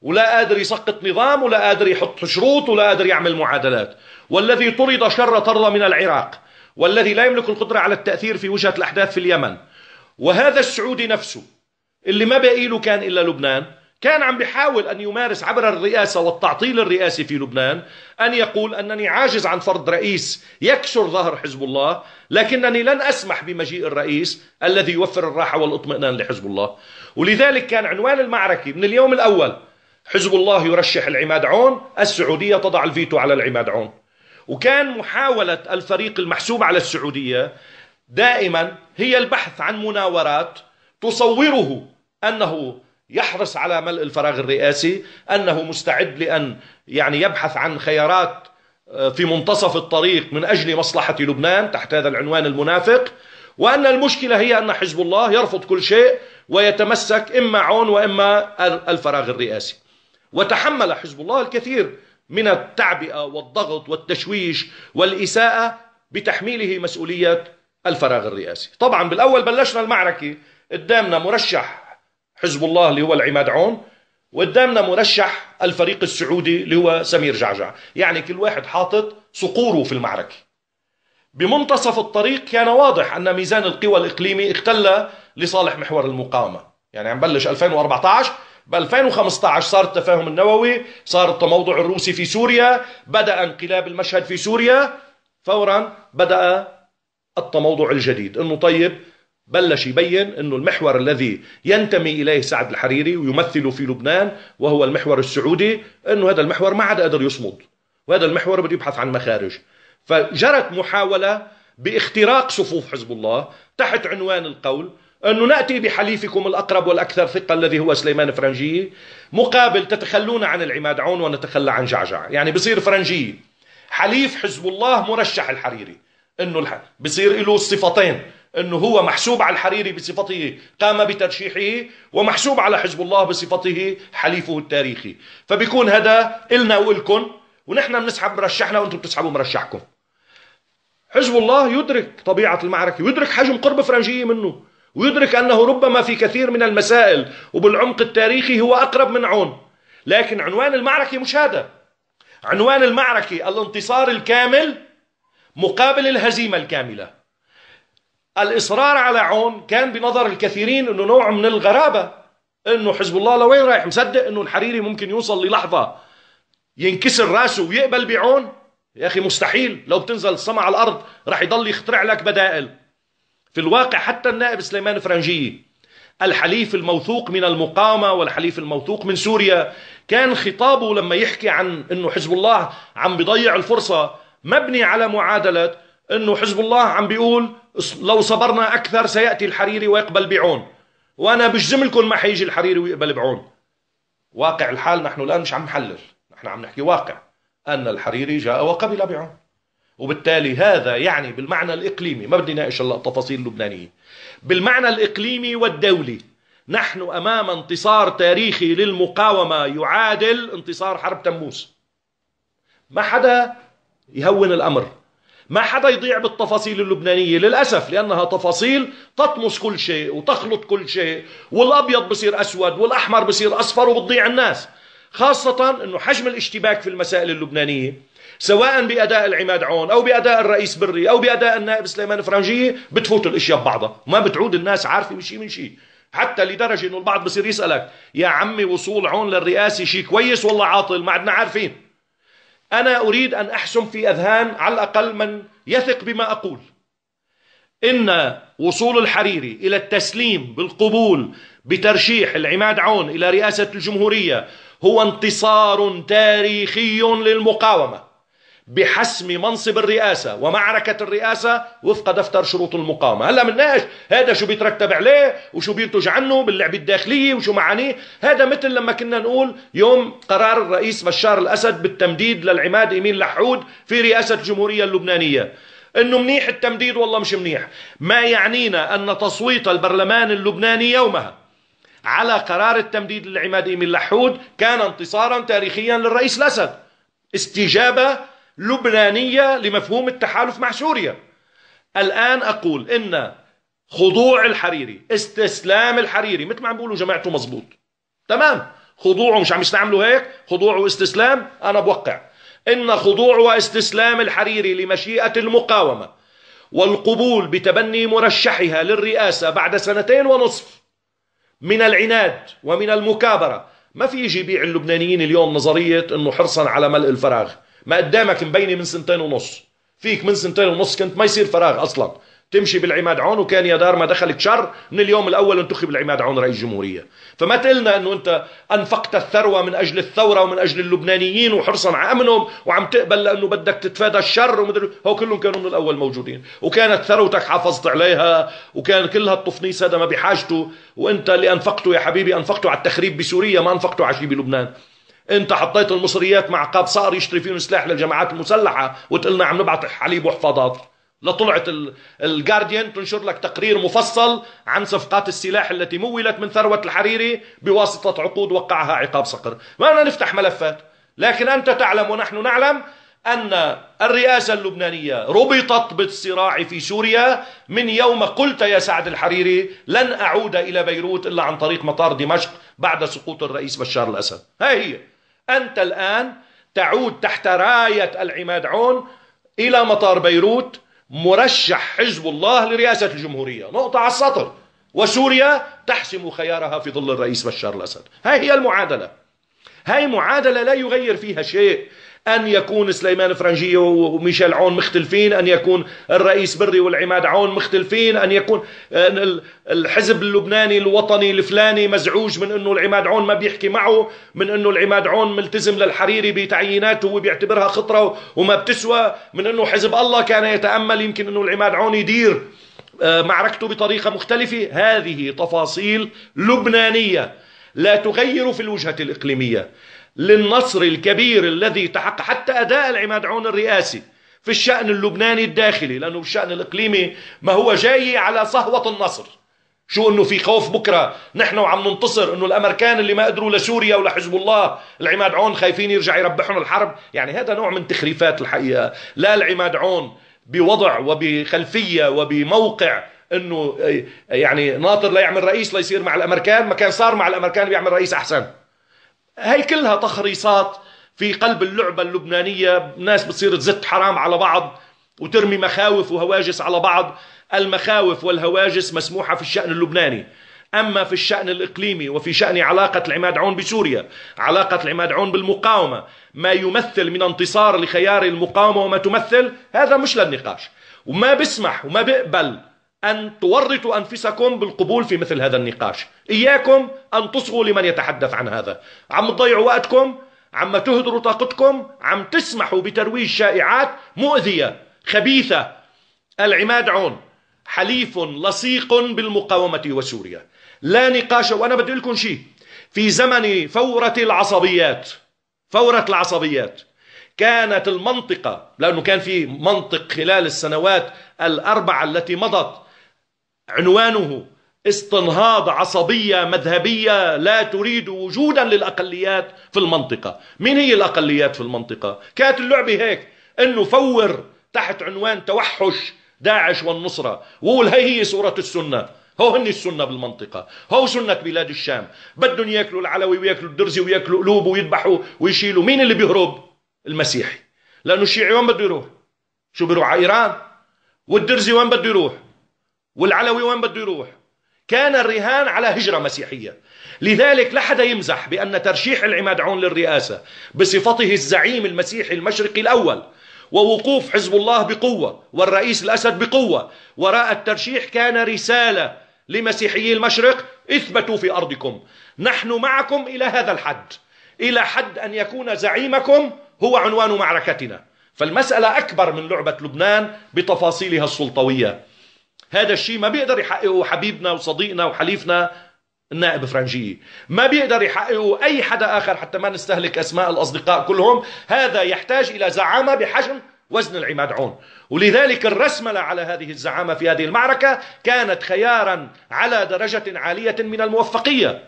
ولا قادر يسقط نظام ولا قادر يحط شروط ولا قادر يعمل معادلات والذي طرد شر طرد من العراق والذي لا يملك القدرة على التأثير في وجهة الأحداث في اليمن وهذا السعودي نفسه اللي ما باقي له كان إلا لبنان كان عم بيحاول أن يمارس عبر الرئاسة والتعطيل الرئاسي في لبنان أن يقول أنني عاجز عن فرض رئيس يكسر ظهر حزب الله لكنني لن أسمح بمجيء الرئيس الذي يوفر الراحة والإطمئنان لحزب الله ولذلك كان عنوان المعركة من اليوم الأول حزب الله يرشح العماد عون السعودية تضع الفيتو على العماد عون وكان محاولة الفريق المحسوب على السعودية دائما هي البحث عن مناورات تصوره أنه يحرص على ملء الفراغ الرئاسي أنه مستعد لأن يعني يبحث عن خيارات آه، في منتصف الطريق من أجل مصلحة لبنان تحت هذا العنوان المنافق وأن المشكلة هي أن حزب الله يرفض كل شيء ويتمسك إما عون وإما الفراغ الرئاسي وتحمل حزب الله الكثير من التعبئة والضغط والتشويش والإساءة بتحميله مسؤولية الفراغ الرئاسي طبعا بالأول بلشنا المعركة قدامنا مرشح حزب الله اللي هو العماد عون وقدامنا مرشح الفريق السعودي اللي هو سمير جعجع يعني كل واحد حاطط صقوره في المعركة بمنتصف الطريق كان واضح أن ميزان القوى الإقليمي اختل لصالح محور المقاومة يعني عم بلش 2014 ب 2015 صار التفاهم النووي صار التموضع الروسي في سوريا بدأ انقلاب المشهد في سوريا فورا بدأ التموضع الجديد انه طيب بلش يبين انه المحور الذي ينتمي اليه سعد الحريري ويمثله في لبنان وهو المحور السعودي انه هذا المحور ما عاد قادر يصمد وهذا المحور بده يبحث عن مخارج فجرت محاوله باختراق صفوف حزب الله تحت عنوان القول أنه نأتي بحليفكم الأقرب والأكثر ثقة الذي هو سليمان فرنجي مقابل تتخلون عن العماد عون ونتخلى عن جعجع يعني بصير فرنجي حليف حزب الله مرشح الحريري انه الح... بصير له صفتين انه هو محسوب على الحريري بصفته قام بترشيحه ومحسوب على حزب الله بصفته حليفه التاريخي فبيكون هذا النا والكم ونحن بنسحب مرشحنا وانتم بتسحبوا مرشحكم حزب الله يدرك طبيعة المعركة ويدرك حجم قرب فرنجية منه ويدرك أنه ربما في كثير من المسائل وبالعمق التاريخي هو أقرب من عون لكن عنوان المعركة مش هذا عنوان المعركة الانتصار الكامل مقابل الهزيمة الكاملة الإصرار على عون كان بنظر الكثيرين أنه نوع من الغرابة أنه حزب الله لوين رايح مصدق أنه الحريري ممكن يوصل للحظة ينكسر راسه ويقبل بعون يا أخي مستحيل لو بتنزل السما على الأرض رح يضل يخترع لك بدائل في الواقع حتى النائب سليمان فرنجي الحليف الموثوق من المقاومة والحليف الموثوق من سوريا كان خطابه لما يحكي عن أنه حزب الله عم بيضيع الفرصة مبني على معادلة أنه حزب الله عم بيقول لو صبرنا أكثر سيأتي الحريري ويقبل بعون وأنا بجزم لكم ما حيجي الحريري ويقبل بعون واقع الحال نحن الآن مش عم نحلل نحن عم نحكي واقع أن الحريري جاء وقبل بعون وبالتالي هذا يعني بالمعنى الإقليمي ما بدي ناقش هلا التفاصيل اللبنانية بالمعنى الإقليمي والدولي نحن أمام انتصار تاريخي للمقاومة يعادل انتصار حرب تموز ما حدا يهون الأمر ما حدا يضيع بالتفاصيل اللبنانية للأسف لأنها تفاصيل تطمس كل شيء وتخلط كل شيء والأبيض بصير أسود والأحمر بصير أصفر وبتضيع الناس خاصة أنه حجم الاشتباك في المسائل اللبنانية سواء بأداء العماد عون أو بأداء الرئيس بري أو بأداء النائب سليمان فرنجية بتفوت الأشياء ببعضها ما بتعود الناس عارفة من شيء من شيء حتى لدرجة أنه البعض بصير يسألك يا عمي وصول عون للرئاسة شيء كويس والله عاطل ما عدنا عارفين أنا أريد أن أحسم في أذهان على الأقل من يثق بما أقول إن وصول الحريري إلى التسليم بالقبول بترشيح العماد عون إلى رئاسة الجمهورية هو انتصار تاريخي للمقاومة بحسم منصب الرئاسة ومعركة الرئاسة وفق دفتر شروط المقاومة هلا مناش هذا شو بيترتب عليه وشو بينتج عنه باللعبة الداخلية وشو معانيه هذا مثل لما كنا نقول يوم قرار الرئيس بشار الأسد بالتمديد للعماد إيمين لحود في رئاسة الجمهورية اللبنانية انه منيح التمديد والله مش منيح ما يعنينا ان تصويت البرلمان اللبناني يومها على قرار التمديد للعماد إيميل لحود كان انتصارا تاريخيا للرئيس الأسد استجابة لبنانية لمفهوم التحالف مع سوريا الآن أقول إن خضوع الحريري استسلام الحريري مثل ما عم بيقولوا جماعته مزبوط تمام خضوعه مش عم يستعملوا هيك خضوع واستسلام أنا بوقع إن خضوع واستسلام الحريري لمشيئة المقاومة والقبول بتبني مرشحها للرئاسة بعد سنتين ونصف من العناد ومن المكابرة ما في يجي يبيع اللبنانيين اليوم نظرية أنه حرصا على ملء الفراغ ما قدامك مبينه من سنتين ونص فيك من سنتين ونص كنت ما يصير فراغ اصلا تمشي بالعماد عون وكان يا دار ما دخلك شر من اليوم الاول انتخب العماد عون رئيس جمهوريه فما تقلنا انه انت انفقت الثروه من اجل الثوره ومن اجل اللبنانيين وحرصا على امنهم وعم تقبل لانه بدك تتفادى الشر ومدري هو كلهم كانوا من الاول موجودين وكانت ثروتك حافظت عليها وكان كل هالطفنيس هذا ما بحاجته وانت اللي انفقته يا حبيبي انفقته على التخريب بسوريا ما انفقته على شيء بلبنان انت حطيت المصريات مع قاب صقر يشتري فيهم سلاح للجماعات المسلحه وتقلنا عم نبعث حليب وحفاضات لطلعت الجارديان تنشر لك تقرير مفصل عن صفقات السلاح التي مولت من ثروة الحريري بواسطة عقود وقعها عقاب صقر ما نفتح ملفات لكن أنت تعلم ونحن نعلم أن الرئاسة اللبنانية ربطت بالصراع في سوريا من يوم قلت يا سعد الحريري لن أعود إلى بيروت إلا عن طريق مطار دمشق بعد سقوط الرئيس بشار الأسد هاي هي أنت الآن تعود تحت راية العماد عون إلى مطار بيروت مرشح حزب الله لرئاسة الجمهورية نقطة على السطر وسوريا تحسم خيارها في ظل الرئيس بشار الأسد هاي هي المعادلة هاي معادلة لا يغير فيها شيء أن يكون سليمان فرنجية وميشيل عون مختلفين أن يكون الرئيس بري والعماد عون مختلفين أن يكون الحزب اللبناني الوطني الفلاني مزعوج من أنه العماد عون ما بيحكي معه من أنه العماد عون ملتزم للحريري بتعييناته وبيعتبرها خطرة وما بتسوى من أنه حزب الله كان يتأمل يمكن أنه العماد عون يدير آه، معركته بطريقة مختلفة هذه تفاصيل لبنانية لا تغير في الوجهة الإقليمية للنصر الكبير الذي تحقق حتى أداء العماد عون الرئاسي في الشأن اللبناني الداخلي لأنه الشأن الإقليمي ما هو جاي على صهوة النصر شو انه في خوف بكره نحن وعم ننتصر انه الامريكان اللي ما قدروا لسوريا ولحزب الله العماد عون خايفين يرجع يربحهم الحرب يعني هذا نوع من تخريفات الحقيقه لا العماد عون بوضع وبخلفيه وبموقع انه يعني ناطر ليعمل رئيس ليصير مع الامريكان ما كان صار مع الامريكان بيعمل رئيس احسن هي كلها تخريصات في قلب اللعبة اللبنانية ناس بتصير تزت حرام على بعض وترمي مخاوف وهواجس على بعض المخاوف والهواجس مسموحة في الشأن اللبناني أما في الشأن الإقليمي وفي شأن علاقة العماد عون بسوريا علاقة العماد عون بالمقاومة ما يمثل من انتصار لخيار المقاومة وما تمثل هذا مش للنقاش وما بسمح وما بقبل أن تورطوا أنفسكم بالقبول في مثل هذا النقاش إياكم أن تصغوا لمن يتحدث عن هذا عم تضيعوا وقتكم عم تهدروا طاقتكم عم تسمحوا بترويج شائعات مؤذية خبيثة العماد عون حليف لصيق بالمقاومة وسوريا لا نقاش وأنا بدي أقول لكم شيء في زمن فورة العصبيات فورة العصبيات كانت المنطقة لأنه كان في منطق خلال السنوات الأربعة التي مضت عنوانه استنهاض عصبية مذهبية لا تريد وجودا للأقليات في المنطقة مين هي الأقليات في المنطقة؟ كانت اللعبة هيك أنه فور تحت عنوان توحش داعش والنصرة وقول هي هي سورة السنة هو هن السنة بالمنطقة هو سنة بلاد الشام بدهم ياكلوا العلوي وياكلوا الدرزي وياكلوا قلوب ويذبحوا ويشيلوا مين اللي بيهرب المسيحي لأنه الشيعي وين بده يروح شو بيروح على إيران والدرزي وين بده يروح والعلوي وين بده يروح كان الرهان على هجرة مسيحية لذلك لا حدا يمزح بأن ترشيح العماد عون للرئاسة بصفته الزعيم المسيحي المشرقي الأول ووقوف حزب الله بقوة والرئيس الأسد بقوة وراء الترشيح كان رسالة لمسيحيي المشرق اثبتوا في أرضكم نحن معكم إلى هذا الحد إلى حد أن يكون زعيمكم هو عنوان معركتنا فالمسألة أكبر من لعبة لبنان بتفاصيلها السلطوية هذا الشيء ما بيقدر يحققه حبيبنا وصديقنا وحليفنا النائب فرنجية ما بيقدر يحققه أي حدا آخر حتى ما نستهلك أسماء الأصدقاء كلهم هذا يحتاج إلى زعامة بحجم وزن العماد عون ولذلك الرسملة على هذه الزعامة في هذه المعركة كانت خيارا على درجة عالية من الموفقية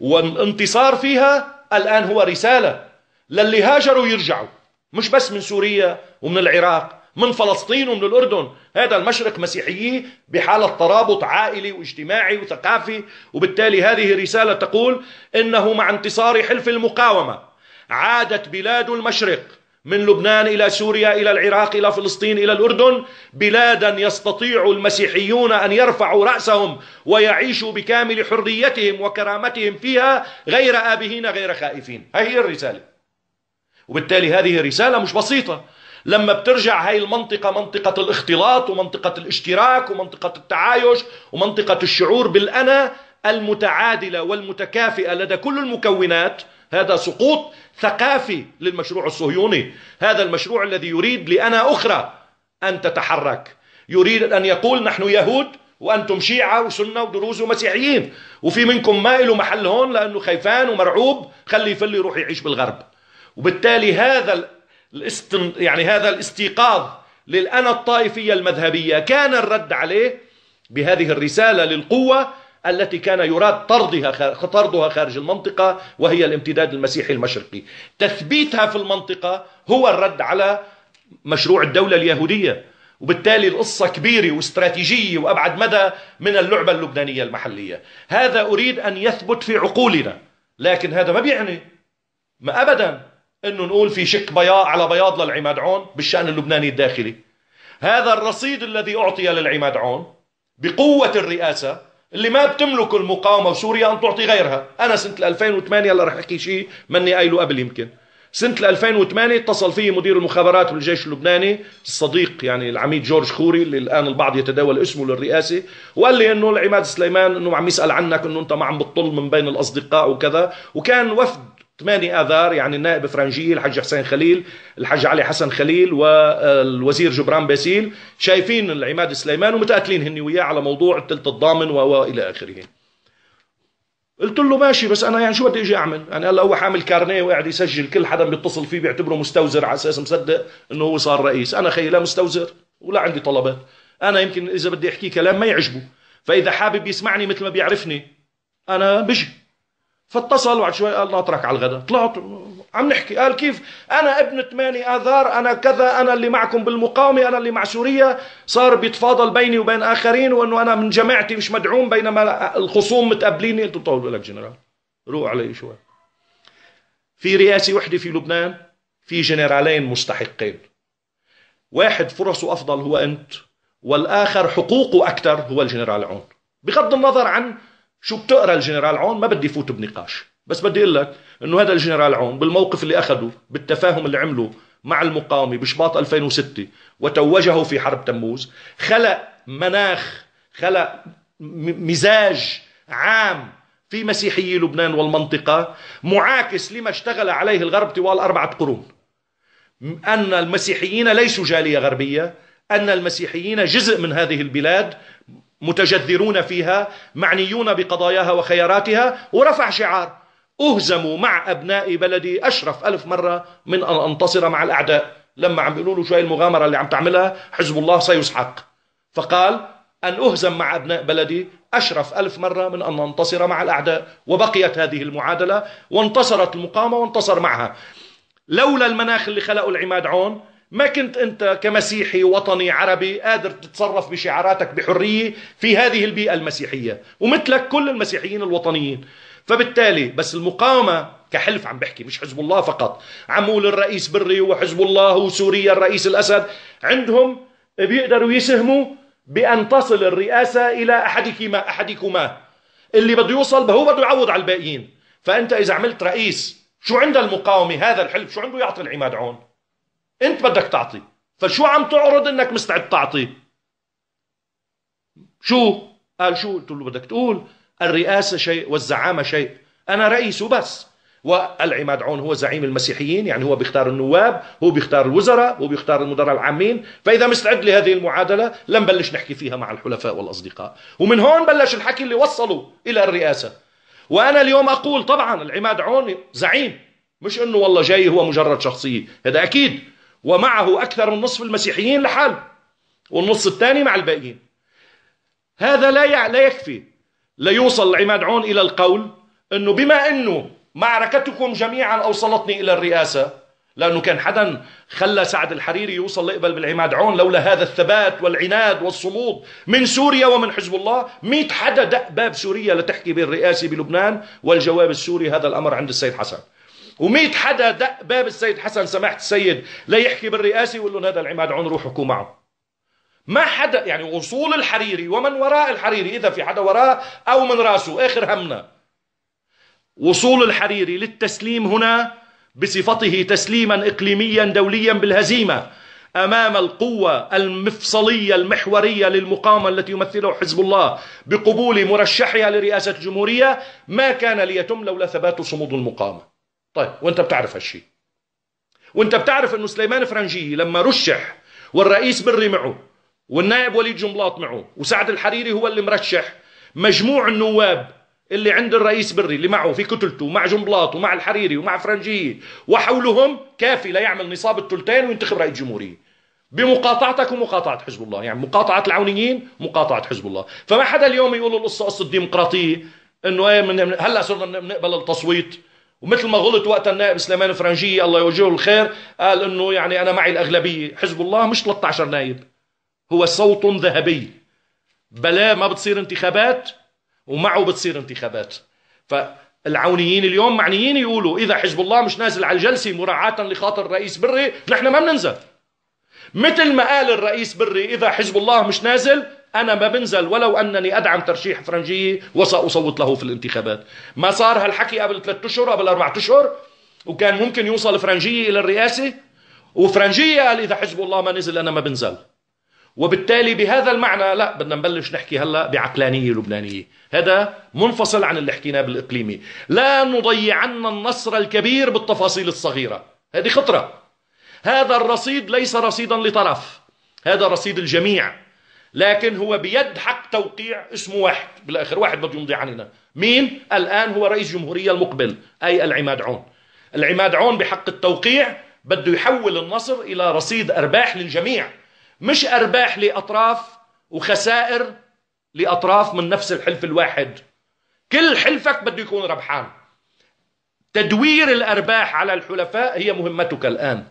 والانتصار فيها الآن هو رسالة للي هاجروا يرجعوا مش بس من سوريا ومن العراق من فلسطين ومن الأردن هذا المشرق مسيحيي بحالة ترابط عائلي واجتماعي وثقافي وبالتالي هذه رسالة تقول إنه مع انتصار حلف المقاومة عادت بلاد المشرق من لبنان إلى سوريا إلى العراق إلى فلسطين إلى الأردن بلادا يستطيع المسيحيون أن يرفعوا رأسهم ويعيشوا بكامل حريتهم وكرامتهم فيها غير آبهين غير خائفين هذه هي الرسالة وبالتالي هذه رسالة مش بسيطة لما بترجع هاي المنطقة منطقة الاختلاط ومنطقة الاشتراك ومنطقة التعايش ومنطقة الشعور بالأنا المتعادلة والمتكافئة لدى كل المكونات هذا سقوط ثقافي للمشروع الصهيوني هذا المشروع الذي يريد لأنا أخرى أن تتحرك يريد أن يقول نحن يهود وأنتم شيعة وسنة ودروز ومسيحيين وفي منكم ما له محل هون لأنه خيفان ومرعوب خلي يفلي يروح يعيش بالغرب وبالتالي هذا الاستن يعني هذا الاستيقاظ للأنا الطائفية المذهبية كان الرد عليه بهذه الرسالة للقوة التي كان يراد طردها طردها خارج المنطقة وهي الامتداد المسيحي المشرقي تثبيتها في المنطقة هو الرد على مشروع الدولة اليهودية وبالتالي القصة كبيرة واستراتيجية وأبعد مدى من اللعبة اللبنانية المحلية هذا أريد أن يثبت في عقولنا لكن هذا ما بيعني ما أبداً انه نقول في شك بياض على بياض للعماد عون بالشأن اللبناني الداخلي هذا الرصيد الذي أعطي للعماد عون بقوة الرئاسة اللي ما بتملك المقاومة وسوريا أن تعطي غيرها أنا سنة 2008 اللي رح أحكي شيء مني قايله قبل يمكن سنة 2008 اتصل فيه مدير المخابرات بالجيش اللبناني الصديق يعني العميد جورج خوري اللي الآن البعض يتداول اسمه للرئاسة وقال لي أنه العماد سليمان أنه عم يسأل عنك أنه أنت ما عم بتطل من بين الأصدقاء وكذا وكان وفد 8 اذار يعني النائب فرنجي الحاج حسين خليل الحاج علي حسن خليل والوزير جبران باسيل شايفين العماد سليمان ومتاكلين هن وياه على موضوع الثلث الضامن والى اخره قلت له ماشي بس انا يعني شو بدي اجي اعمل؟ انا يعني هلا هو حامل كارنيه وقاعد يسجل كل حدا بيتصل فيه بيعتبره مستوزر على اساس مصدق انه هو صار رئيس، انا خيي لا مستوزر ولا عندي طلبات، انا يمكن اذا بدي احكي كلام ما يعجبه، فاذا حابب يسمعني مثل ما بيعرفني انا بجي فاتصل وبعد شوي قال ناطرك على الغداء طلعت عم نحكي قال كيف انا ابن 8 اذار انا كذا انا اللي معكم بالمقاومه انا اللي مع سوريا صار بيتفاضل بيني وبين اخرين وانه انا من جماعتي مش مدعوم بينما الخصوم متقابليني انت طول لك جنرال روح علي شوي في رئاسه وحده في لبنان في جنرالين مستحقين واحد فرصه افضل هو انت والاخر حقوقه اكثر هو الجنرال عون بغض النظر عن شو بتقرا الجنرال عون ما بدي فوت بنقاش بس بدي اقول لك انه هذا الجنرال عون بالموقف اللي اخذه بالتفاهم اللي عمله مع المقاومه بشباط 2006 وتوجه في حرب تموز خلق مناخ خلق مزاج عام في مسيحيي لبنان والمنطقة معاكس لما اشتغل عليه الغرب طوال أربعة قرون أن المسيحيين ليسوا جالية غربية أن المسيحيين جزء من هذه البلاد متجذرون فيها معنيون بقضاياها وخياراتها ورفع شعار أهزموا مع أبناء بلدي أشرف ألف مرة من أن أنتصر مع الأعداء لما عم بيقولوا له شو المغامرة اللي عم تعملها حزب الله سيسحق فقال أن أهزم مع أبناء بلدي أشرف ألف مرة من أن أنتصر مع الأعداء وبقيت هذه المعادلة وانتصرت المقاومة وانتصر معها لولا المناخ اللي خلقه العماد عون ما كنت أنت كمسيحي وطني عربي قادر تتصرف بشعاراتك بحرية في هذه البيئة المسيحية ومثلك كل المسيحيين الوطنيين فبالتالي بس المقاومة كحلف عم بحكي مش حزب الله فقط عم الرئيس بري وحزب الله وسوريا الرئيس الأسد عندهم بيقدروا يسهموا بأن تصل الرئاسة إلى أحدكما أحدكما اللي بده يوصل هو بده يعوض على الباقيين فأنت إذا عملت رئيس شو عند المقاومة هذا الحلف شو عنده يعطي العماد عون انت بدك تعطي فشو عم تعرض انك مستعد تعطي شو قال شو قلت له بدك تقول الرئاسة شيء والزعامة شيء أنا رئيس وبس والعماد عون هو زعيم المسيحيين يعني هو بيختار النواب هو بيختار الوزراء هو بيختار المدراء العامين فإذا مستعد لهذه المعادلة لم بلش نحكي فيها مع الحلفاء والأصدقاء ومن هون بلش الحكي اللي وصلوا إلى الرئاسة وأنا اليوم أقول طبعا العماد عون زعيم مش انه والله جاي هو مجرد شخصيه هذا اكيد ومعه أكثر من نصف المسيحيين لحاله والنص الثاني مع الباقيين هذا لا لا يكفي لا يوصل عون إلى القول أنه بما أنه معركتكم جميعا أوصلتني إلى الرئاسة لأنه كان حدا خلى سعد الحريري يوصل لقبل بالعماد عون لولا هذا الثبات والعناد والصمود من سوريا ومن حزب الله ميت حدا دق باب سوريا لتحكي بالرئاسة بلبنان والجواب السوري هذا الأمر عند السيد حسن و100 حدا دق باب السيد حسن سماحه السيد ليحكي بالرئاسي ويقول لهم هذا العماد عون حكوا معه ما حدا يعني وصول الحريري ومن وراء الحريري اذا في حدا وراه او من راسه اخر همنا وصول الحريري للتسليم هنا بصفته تسليما اقليميا دوليا بالهزيمه امام القوه المفصليه المحوريه للمقاومه التي يمثله حزب الله بقبول مرشحها لرئاسه الجمهوريه ما كان ليتم لولا ثبات صمود المقاومه طيب وانت بتعرف هالشيء وانت بتعرف انه سليمان فرنجي لما رشح والرئيس بري معه والنائب وليد جنبلاط معه وسعد الحريري هو اللي مرشح مجموع النواب اللي عند الرئيس بري اللي معه في كتلته مع جنبلاط ومع الحريري ومع فرنجي وحولهم كافي ليعمل نصاب الثلثين وينتخب رئيس جمهوريه بمقاطعتك ومقاطعة حزب الله يعني مقاطعة العونيين مقاطعة حزب الله فما حدا اليوم يقول القصة قصة ديمقراطية انه ايه من هلا صرنا بنقبل التصويت ومثل ما غلط وقت النائب سليمان فرنجية الله يوجهه الخير قال انه يعني انا معي الاغلبية حزب الله مش 13 نائب هو صوت ذهبي بلا ما بتصير انتخابات ومعه بتصير انتخابات فالعونيين اليوم معنيين يقولوا اذا حزب الله مش نازل على الجلسة مراعاة لخاطر الرئيس بري نحن ما بننزل مثل ما قال الرئيس بري اذا حزب الله مش نازل أنا ما بنزل ولو أنني أدعم ترشيح فرنجية وسأصوت له في الانتخابات ما صار هالحكي قبل ثلاثة أشهر قبل أربعة أشهر وكان ممكن يوصل فرنجية إلى الرئاسة وفرنجية قال إذا حزب الله ما نزل أنا ما بنزل وبالتالي بهذا المعنى لا بدنا نبلش نحكي هلا بعقلانيه لبنانيه، هذا منفصل عن اللي حكيناه بالاقليمي، لا نضيعن النصر الكبير بالتفاصيل الصغيره، هذه خطره. هذا الرصيد ليس رصيدا لطرف، هذا رصيد الجميع، لكن هو بيد حق توقيع اسمه واحد بالاخر واحد بده يمضي علينا مين الان هو رئيس جمهوريه المقبل اي العماد عون العماد عون بحق التوقيع بده يحول النصر الى رصيد ارباح للجميع مش ارباح لاطراف وخسائر لاطراف من نفس الحلف الواحد كل حلفك بده يكون ربحان تدوير الارباح على الحلفاء هي مهمتك الان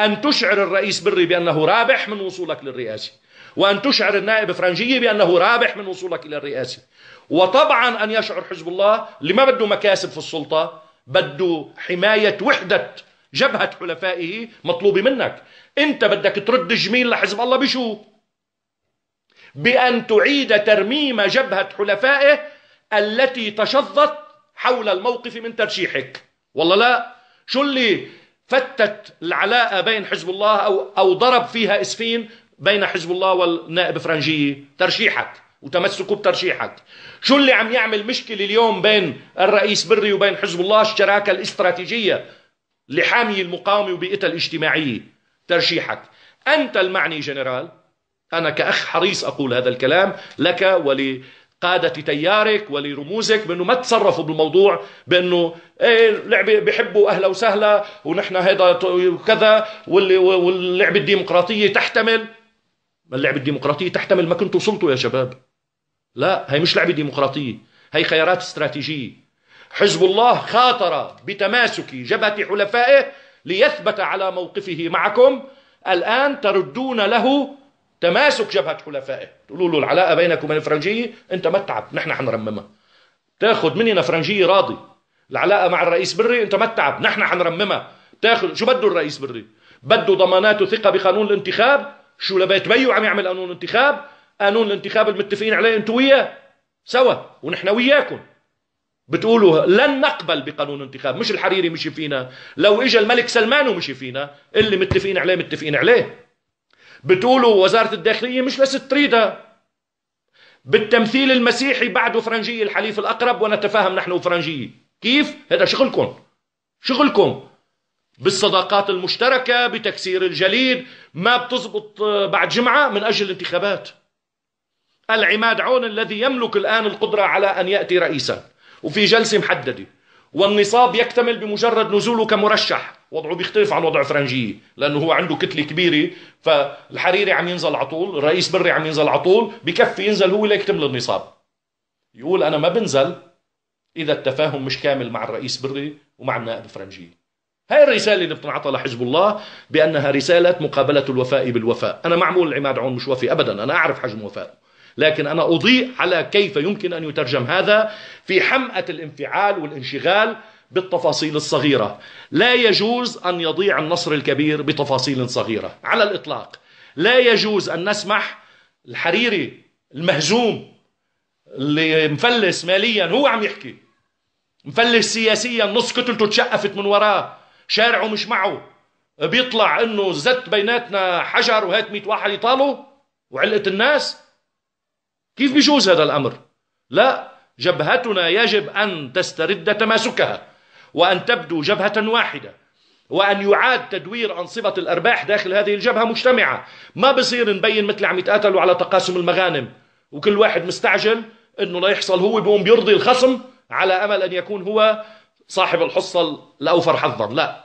ان تشعر الرئيس بري بانه رابح من وصولك للرئاسه وأن تشعر النائب فرنجية بأنه رابح من وصولك إلى الرئاسة وطبعا أن يشعر حزب الله لما بده مكاسب في السلطة بده حماية وحدة جبهة حلفائه مطلوبة منك أنت بدك ترد جميل لحزب الله بشو بأن تعيد ترميم جبهة حلفائه التي تشظت حول الموقف من ترشيحك والله لا شو اللي فتت العلاقة بين حزب الله أو, أو ضرب فيها إسفين بين حزب الله والنائب فرنجية ترشيحك وتمسكه بترشيحك شو اللي عم يعمل مشكلة اليوم بين الرئيس بري وبين حزب الله الشراكة الاستراتيجية اللي المقاومة وبيئتها الاجتماعية ترشيحك أنت المعني جنرال أنا كأخ حريص أقول هذا الكلام لك ول قادة تيارك ولرموزك بأنه ما تتصرفوا بالموضوع بأنه ايه لعبة بحبوا أهلا وسهلا ونحن هذا كذا واللعبة الديمقراطية تحتمل ما اللعبة الديمقراطية تحتمل ما كنتوا وصلتوا يا شباب لا هي مش لعبة ديمقراطية هي خيارات استراتيجية حزب الله خاطر بتماسك جبهة حلفائه ليثبت على موقفه معكم الآن تردون له تماسك جبهة حلفائه تقولوا له العلاقة بينك وبين الفرنجية أنت ما تتعب نحن حنرممها تاخذ مننا فرنجية راضي العلاقة مع الرئيس بري أنت ما تتعب نحن حنرممها تاخذ شو بده الرئيس بري بده ضمانات وثقة بقانون الانتخاب شو لبيت بيو عم يعمل قانون انتخاب قانون الانتخاب المتفقين عليه انتوا وياه سوا ونحن وياكم بتقولوا لن نقبل بقانون انتخاب مش الحريري مشي فينا لو اجى الملك سلمان ومشي فينا اللي متفقين عليه متفقين عليه بتقولوا وزارة الداخلية مش بس تريدها بالتمثيل المسيحي بعده فرنجي الحليف الأقرب ونتفاهم نحن وفرنجي كيف؟ هذا شغلكم شغلكم بالصداقات المشتركة بتكسير الجليد ما بتزبط آه، بعد جمعة من أجل الانتخابات العماد عون الذي يملك الآن القدرة على أن يأتي رئيسا وفي جلسة محددة والنصاب يكتمل بمجرد نزوله كمرشح وضعه بيختلف عن وضع فرنجية لأنه هو عنده كتلة كبيرة فالحريري عم ينزل على طول الرئيس بري عم ينزل على طول بكفي ينزل هو ليكتمل النصاب يقول أنا ما بنزل إذا التفاهم مش كامل مع الرئيس بري ومع النائب فرنجية هاي الرسالة اللي بتنعطى لحزب الله بأنها رسالة مقابلة الوفاء بالوفاء أنا معمول العماد عون مش وفي أبدا أنا أعرف حجم وفائه لكن أنا أضيء على كيف يمكن أن يترجم هذا في حمأة الانفعال والانشغال بالتفاصيل الصغيرة لا يجوز أن يضيع النصر الكبير بتفاصيل صغيرة على الإطلاق لا يجوز أن نسمح الحريري المهزوم اللي مفلس ماليا هو عم يحكي مفلس سياسيا نص كتلته تشقفت من وراه شارعه مش معه بيطلع انه زت بيناتنا حجر وهات 100 واحد يطالوا وعلقه الناس كيف بيجوز هذا الامر لا جبهتنا يجب ان تسترد تماسكها وان تبدو جبهه واحده وان يعاد تدوير انصبه الارباح داخل هذه الجبهه مجتمعه ما بصير نبين مثل عم يتقاتلوا على تقاسم المغانم وكل واحد مستعجل انه لا يحصل هو بيقوم بيرضي الخصم على امل ان يكون هو صاحب الحصة الأوفر حظا لا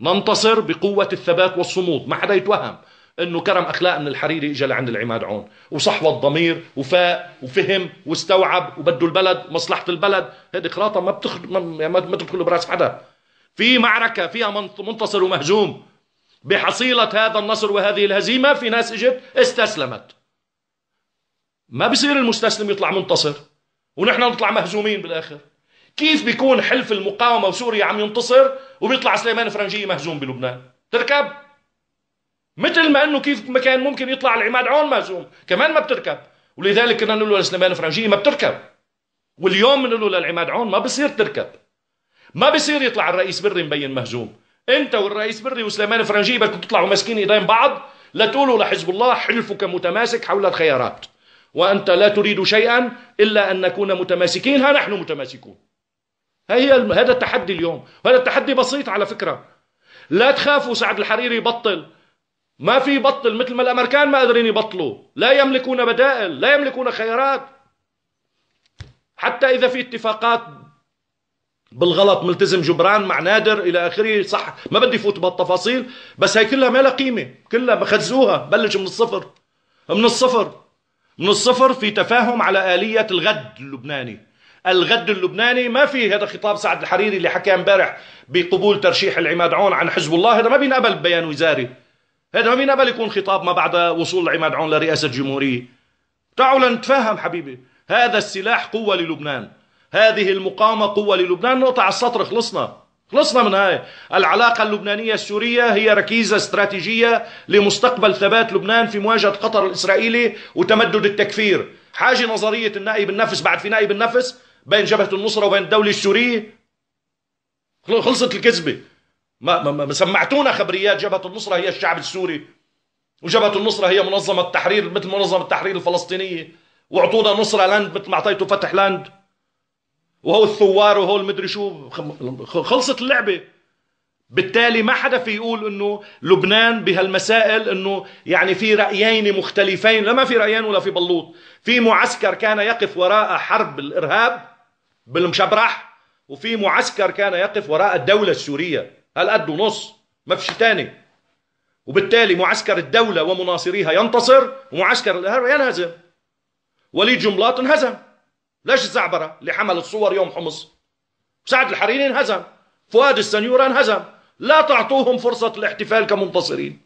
ننتصر بقوة الثبات والصمود ما حدا يتوهم انه كرم اخلاق من الحريري اجى لعند العماد عون وصحوة ضمير وفاء وفهم واستوعب وبده البلد مصلحة البلد هذه خلاطة ما بتخ... يعني ما, ما تدخل براس حدا في معركة فيها منتصر ومهزوم بحصيلة هذا النصر وهذه الهزيمة في ناس اجت استسلمت ما بصير المستسلم يطلع منتصر ونحن نطلع مهزومين بالاخر كيف بيكون حلف المقاومة وسوريا عم ينتصر وبيطلع سليمان فرنجية مهزوم بلبنان تركب مثل ما انه كيف ما كان ممكن يطلع العماد عون مهزوم كمان ما بتركب ولذلك كنا نقول لسليمان فرنجية ما بتركب واليوم بنقول للعماد عون ما بصير تركب ما بصير يطلع الرئيس بري مبين مهزوم انت والرئيس بري وسليمان فرنجي بدكم تطلعوا ماسكين ايدين بعض لتقولوا لحزب الله حلفك متماسك حول الخيارات وانت لا تريد شيئا الا ان نكون متماسكين ها نحن متماسكون هي هذا التحدي اليوم وهذا التحدي بسيط على فكرة لا تخافوا سعد الحريري يبطل ما في بطل مثل ما الأمريكان ما قادرين يبطلوا لا يملكون بدائل لا يملكون خيارات حتى إذا في اتفاقات بالغلط ملتزم جبران مع نادر إلى آخره صح ما بدي فوت بالتفاصيل بس هي كلها ما لها قيمة كلها بخزوها بلش من الصفر من الصفر من الصفر في تفاهم على آلية الغد اللبناني الغد اللبناني ما في هذا خطاب سعد الحريري اللي حكى امبارح بقبول ترشيح العماد عون عن حزب الله هذا ما بينقبل ببيان وزاري هذا ما بينقبل يكون خطاب ما بعد وصول العماد عون لرئاسة الجمهورية تعالوا لنتفاهم حبيبي هذا السلاح قوة للبنان هذه المقاومة قوة للبنان نقطة على السطر خلصنا خلصنا من هاي العلاقة اللبنانية السورية هي ركيزة استراتيجية لمستقبل ثبات لبنان في مواجهة قطر الإسرائيلي وتمدد التكفير حاجة نظرية النائب النفس بعد في نائب النفس بين جبهة النصرة وبين الدولة السورية خلصت الكذبة ما, ما, ما سمعتونا خبريات جبهة النصرة هي الشعب السوري وجبهة النصرة هي منظمة التحرير مثل منظمة التحرير الفلسطينية واعطونا نصرة لاند مثل ما اعطيتوا فتح لاند وهو الثوار وهو المدري شو خلصت اللعبة بالتالي ما حدا في يقول انه لبنان بهالمسائل انه يعني في رايين مختلفين لا ما في رايين ولا في بلوط في معسكر كان يقف وراء حرب الارهاب بالمشبرح وفي معسكر كان يقف وراء الدولة السورية هالقد ونص ما فيش تاني وبالتالي معسكر الدولة ومناصريها ينتصر ومعسكر الإرهاب ينهزم وليد جملات انهزم ليش الزعبرة اللي حمل الصور يوم حمص سعد الحريري انهزم فؤاد السنيورة انهزم لا تعطوهم فرصة الاحتفال كمنتصرين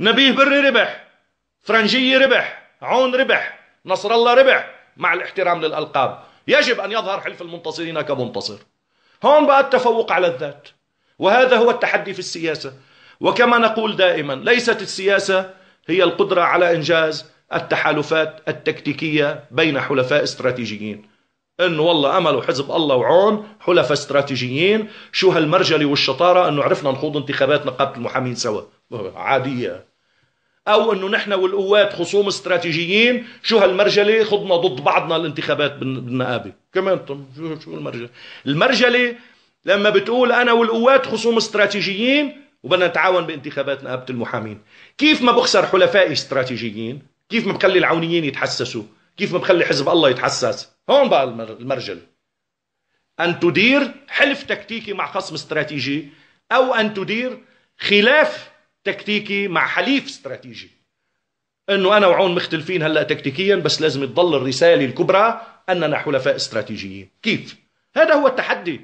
نبيه بري ربح فرنجي ربح عون ربح نصر الله ربح مع الاحترام للألقاب يجب أن يظهر حلف المنتصرين كمنتصر هون بقى التفوق على الذات وهذا هو التحدي في السياسة وكما نقول دائما ليست السياسة هي القدرة على إنجاز التحالفات التكتيكية بين حلفاء استراتيجيين انه والله امل وحزب الله وعون حلفاء استراتيجيين شو هالمرجله والشطاره انه عرفنا نخوض انتخابات نقابه المحامين سوا عاديه او انه نحن والقوات خصوم استراتيجيين شو هالمرجله خضنا ضد بعضنا الانتخابات بالنقابه كمان شو شو المرجله المرجله لما بتقول انا والقوات خصوم استراتيجيين وبدنا نتعاون بانتخابات نقابه المحامين كيف ما بخسر حلفائي استراتيجيين كيف ما بخلي العونيين يتحسسوا كيف ما بخلي حزب الله يتحسس هون بقى المرجل ان تدير حلف تكتيكي مع خصم استراتيجي او ان تدير خلاف تكتيكي مع حليف استراتيجي انه انا وعون مختلفين هلا تكتيكيا بس لازم تضل الرساله الكبرى اننا حلفاء استراتيجيين كيف هذا هو التحدي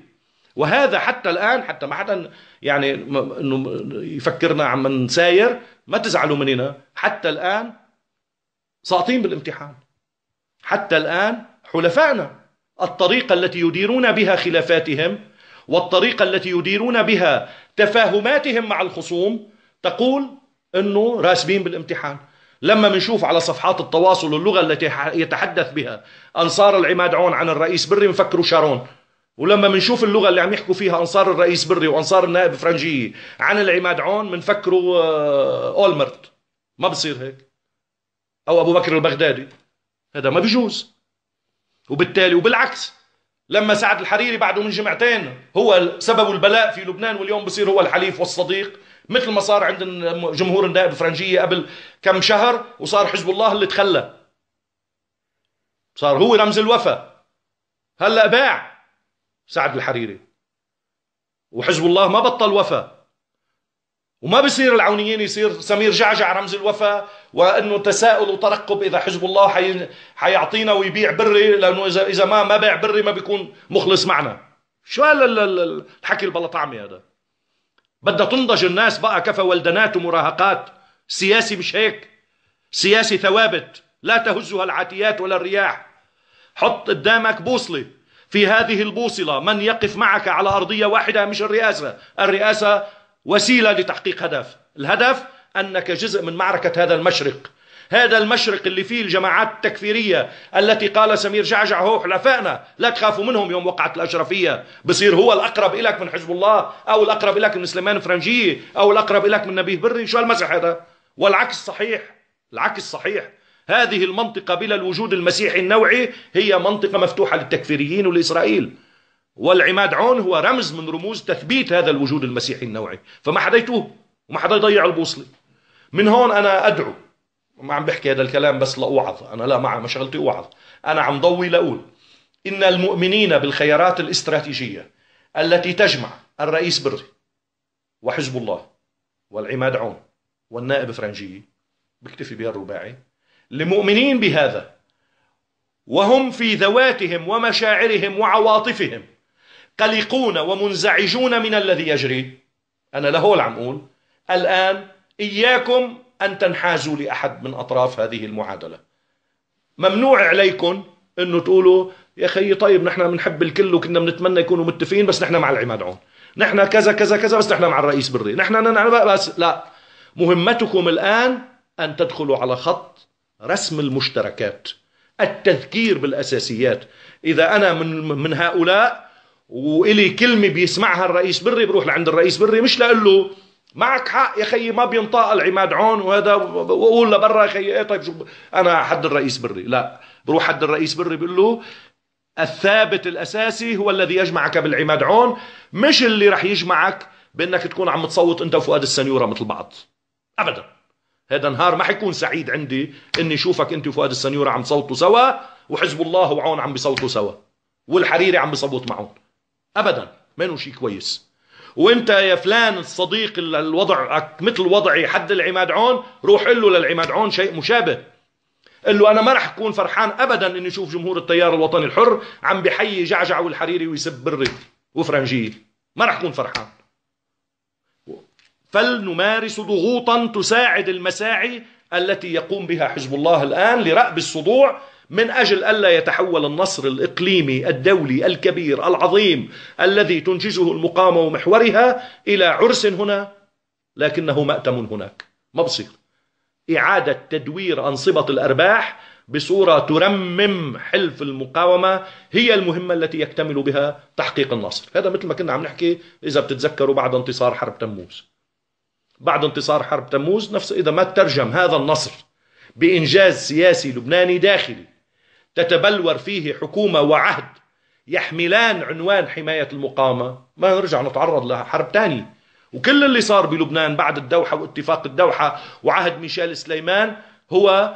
وهذا حتى الان حتى ما حدا يعني انه يفكرنا عم نساير ما تزعلوا مننا حتى الان ساقطين بالامتحان حتى الان حلفائنا الطريقه التي يديرون بها خلافاتهم والطريقه التي يديرون بها تفاهماتهم مع الخصوم تقول انه راسبين بالامتحان لما بنشوف على صفحات التواصل اللغة التي يتحدث بها أنصار العماد عون عن الرئيس بري مفكروا شارون ولما بنشوف اللغة اللي عم يحكوا فيها أنصار الرئيس بري وأنصار النائب فرنجية عن العماد عون بنفكروا آه، أولمرت ما بصير هيك أو أبو بكر البغدادي هذا ما بيجوز وبالتالي وبالعكس لما سعد الحريري بعده من جمعتين هو سبب البلاء في لبنان واليوم بصير هو الحليف والصديق مثل ما صار عند جمهور النائب الفرنجيه قبل كم شهر وصار حزب الله اللي تخلى صار هو رمز الوفا هلا باع سعد الحريري وحزب الله ما بطل وفا وما بصير العونيين يصير سمير جعجع رمز الوفا وانه تساؤل وترقب اذا حزب الله حي... حيعطينا ويبيع بري لانه اذا اذا ما ما باع بري ما بيكون مخلص معنا شو هالحكي البلا طعمي هذا بدها تنضج الناس بقى كفى ولدنات ومراهقات سياسي مش هيك سياسي ثوابت لا تهزها العاتيات ولا الرياح حط قدامك بوصلة في هذه البوصلة من يقف معك على أرضية واحدة مش الرئاسة الرئاسة وسيلة لتحقيق هدف الهدف أنك جزء من معركة هذا المشرق هذا المشرق اللي فيه الجماعات التكفيرية التي قال سمير جعجع هو حلفائنا لا تخافوا منهم يوم وقعت الأشرفية بصير هو الأقرب اليك من حزب الله أو الأقرب اليك من سليمان فرنجية أو الأقرب اليك من نبيه بري شو المزح هذا والعكس صحيح العكس صحيح هذه المنطقة بلا الوجود المسيحي النوعي هي منطقة مفتوحة للتكفيريين ولإسرائيل والعماد عون هو رمز من رموز تثبيت هذا الوجود المسيحي النوعي فما حدا يتوه وما حدا يضيع البوصله من هون انا ادعو ما عم بحكي هذا الكلام بس لأوعظ أنا لا ما شغلتي أوعظ أنا عم ضوي لأقول إن المؤمنين بالخيارات الاستراتيجية التي تجمع الرئيس بري وحزب الله والعماد عون والنائب فرنجي بكتفي بها الرباعي لمؤمنين بهذا وهم في ذواتهم ومشاعرهم وعواطفهم قلقون ومنزعجون من الذي يجري أنا لهول عم أقول الآن إياكم أن تنحازوا لأحد من أطراف هذه المعادلة ممنوع عليكم أنه تقولوا يا أخي طيب نحن بنحب الكل وكنا بنتمنى يكونوا متفقين بس نحن مع العماد عون نحن كذا كذا كذا بس نحن مع الرئيس بري نحن بس لا مهمتكم الآن أن تدخلوا على خط رسم المشتركات التذكير بالأساسيات إذا أنا من, من هؤلاء وإلي كلمة بيسمعها الرئيس بري بروح لعند الرئيس بري مش لأقول له معك حق يا خيي ما بينطاق العماد عون وهذا وقول لبرا يا خيي ايه طيب شو انا حد الرئيس بري لا بروح حد الرئيس بري بقول له الثابت الاساسي هو الذي يجمعك بالعماد عون مش اللي رح يجمعك بانك تكون عم تصوت انت وفؤاد السنيوره مثل بعض ابدا هذا نهار ما حيكون سعيد عندي اني شوفك انت وفؤاد السنيوره عم تصوتوا سوا وحزب الله وعون عم بيصوتوا سوا والحريري عم بيصوت معهم ابدا ما شيء كويس وانت يا فلان الصديق الوضع مثل وضعي حد العماد عون روح له للعماد عون شيء مشابه قال له انا ما رح اكون فرحان ابدا اني اشوف جمهور التيار الوطني الحر عم بحيي جعجع والحريري ويسب بري وفرنجيل ما رح اكون فرحان فلنمارس ضغوطا تساعد المساعي التي يقوم بها حزب الله الان لرأب الصدوع من أجل ألا يتحول النصر الإقليمي الدولي الكبير العظيم الذي تنجزه المقاومة ومحورها إلى عرس هنا لكنه مأتم هناك ما بصير إعادة تدوير أنصبة الأرباح بصورة ترمم حلف المقاومة هي المهمة التي يكتمل بها تحقيق النصر هذا مثل ما كنا عم نحكي إذا بتتذكروا بعد انتصار حرب تموز بعد انتصار حرب تموز نفس إذا ما ترجم هذا النصر بإنجاز سياسي لبناني داخلي تتبلور فيه حكومة وعهد يحملان عنوان حماية المقاومة ما نرجع نتعرض لحرب تاني وكل اللي صار بلبنان بعد الدوحة واتفاق الدوحة وعهد ميشيل سليمان هو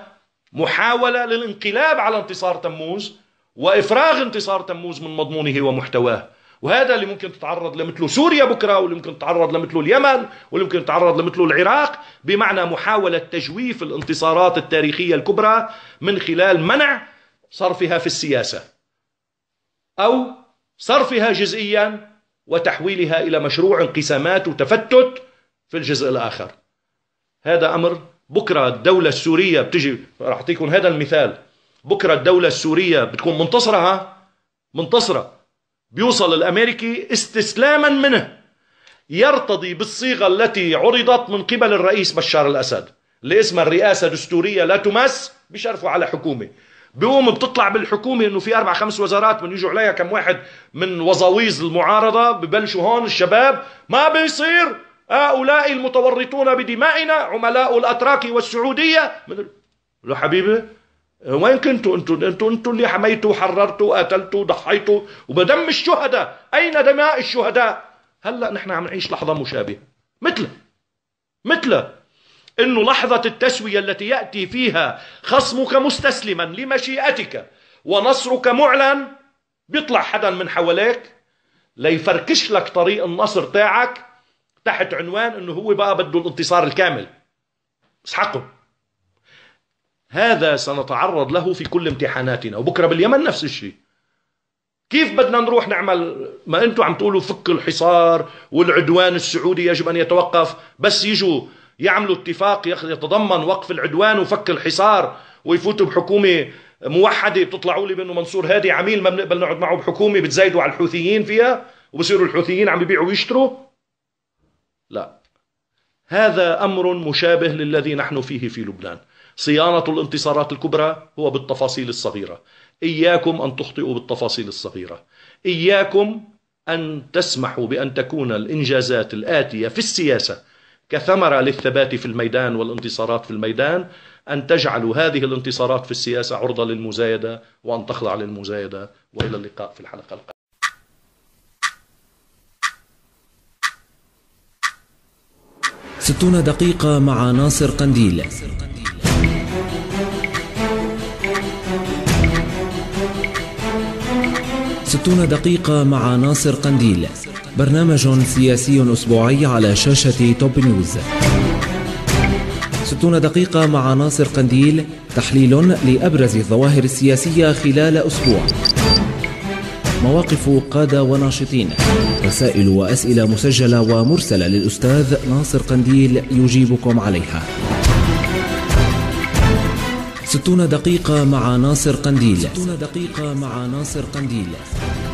محاولة للانقلاب على انتصار تموز وإفراغ انتصار تموز من مضمونه ومحتواه وهذا اللي ممكن تتعرض لمثله سوريا بكرة واللي ممكن تتعرض لمثله اليمن واللي ممكن تتعرض لمثله العراق بمعنى محاولة تجويف الانتصارات التاريخية الكبرى من خلال منع صرفها في السياسة أو صرفها جزئيا وتحويلها إلى مشروع انقسامات وتفتت في الجزء الآخر هذا أمر بكرة الدولة السورية بتجي راح أعطيكم هذا المثال بكرة الدولة السورية بتكون منتصرة منتصرة بيوصل الأمريكي استسلاما منه يرتضي بالصيغة التي عرضت من قبل الرئيس بشار الأسد اللي اسمها الرئاسة دستورية لا تمس بشرفه على حكومة بيقوم بتطلع بالحكومه انه في اربع خمس وزارات من يجوا عليها كم واحد من وزاويز المعارضه ببلشوا هون الشباب ما بيصير هؤلاء المتورطون بدمائنا عملاء الاتراك والسعوديه من ال... حبيبي وين كنتوا انتوا انتوا انتوا اللي حميتوا حررتوا قتلتوا ضحيتوا وبدم الشهداء اين دماء الشهداء هلا نحن عم نعيش لحظه مشابهه مثله مثله انه لحظة التسوية التي يأتي فيها خصمك مستسلما لمشيئتك ونصرك معلن بيطلع حدا من حواليك ليفركش لك طريق النصر تاعك تحت عنوان انه هو بقى بده الانتصار الكامل اسحقه هذا سنتعرض له في كل امتحاناتنا وبكره باليمن نفس الشيء كيف بدنا نروح نعمل ما انتم عم تقولوا فك الحصار والعدوان السعودي يجب ان يتوقف بس يجوا يعملوا اتفاق يتضمن وقف العدوان وفك الحصار ويفوتوا بحكومه موحده بتطلعوا لي بانه منصور هادي عميل ما بنقبل نقعد معه بحكومه بتزايدوا على الحوثيين فيها وبصيروا الحوثيين عم يبيعوا ويشتروا لا هذا امر مشابه للذي نحن فيه في لبنان صيانه الانتصارات الكبرى هو بالتفاصيل الصغيره اياكم ان تخطئوا بالتفاصيل الصغيره اياكم ان تسمحوا بان تكون الانجازات الاتيه في السياسه كثمرة للثبات في الميدان والانتصارات في الميدان أن تجعلوا هذه الانتصارات في السياسة عرضة للمزايدة وأن تخضع للمزايدة وإلى اللقاء في الحلقة القادمة ستون دقيقة مع ناصر قنديل ستون دقيقة مع ناصر قنديل برنامج سياسي أسبوعي على شاشة توب نيوز 60 دقيقة مع ناصر قنديل تحليل لأبرز الظواهر السياسية خلال أسبوع مواقف قادة وناشطين رسائل وأسئلة مسجلة ومرسلة للأستاذ ناصر قنديل يجيبكم عليها 60 دقيقة مع ناصر قنديل 60 دقيقة مع ناصر قنديل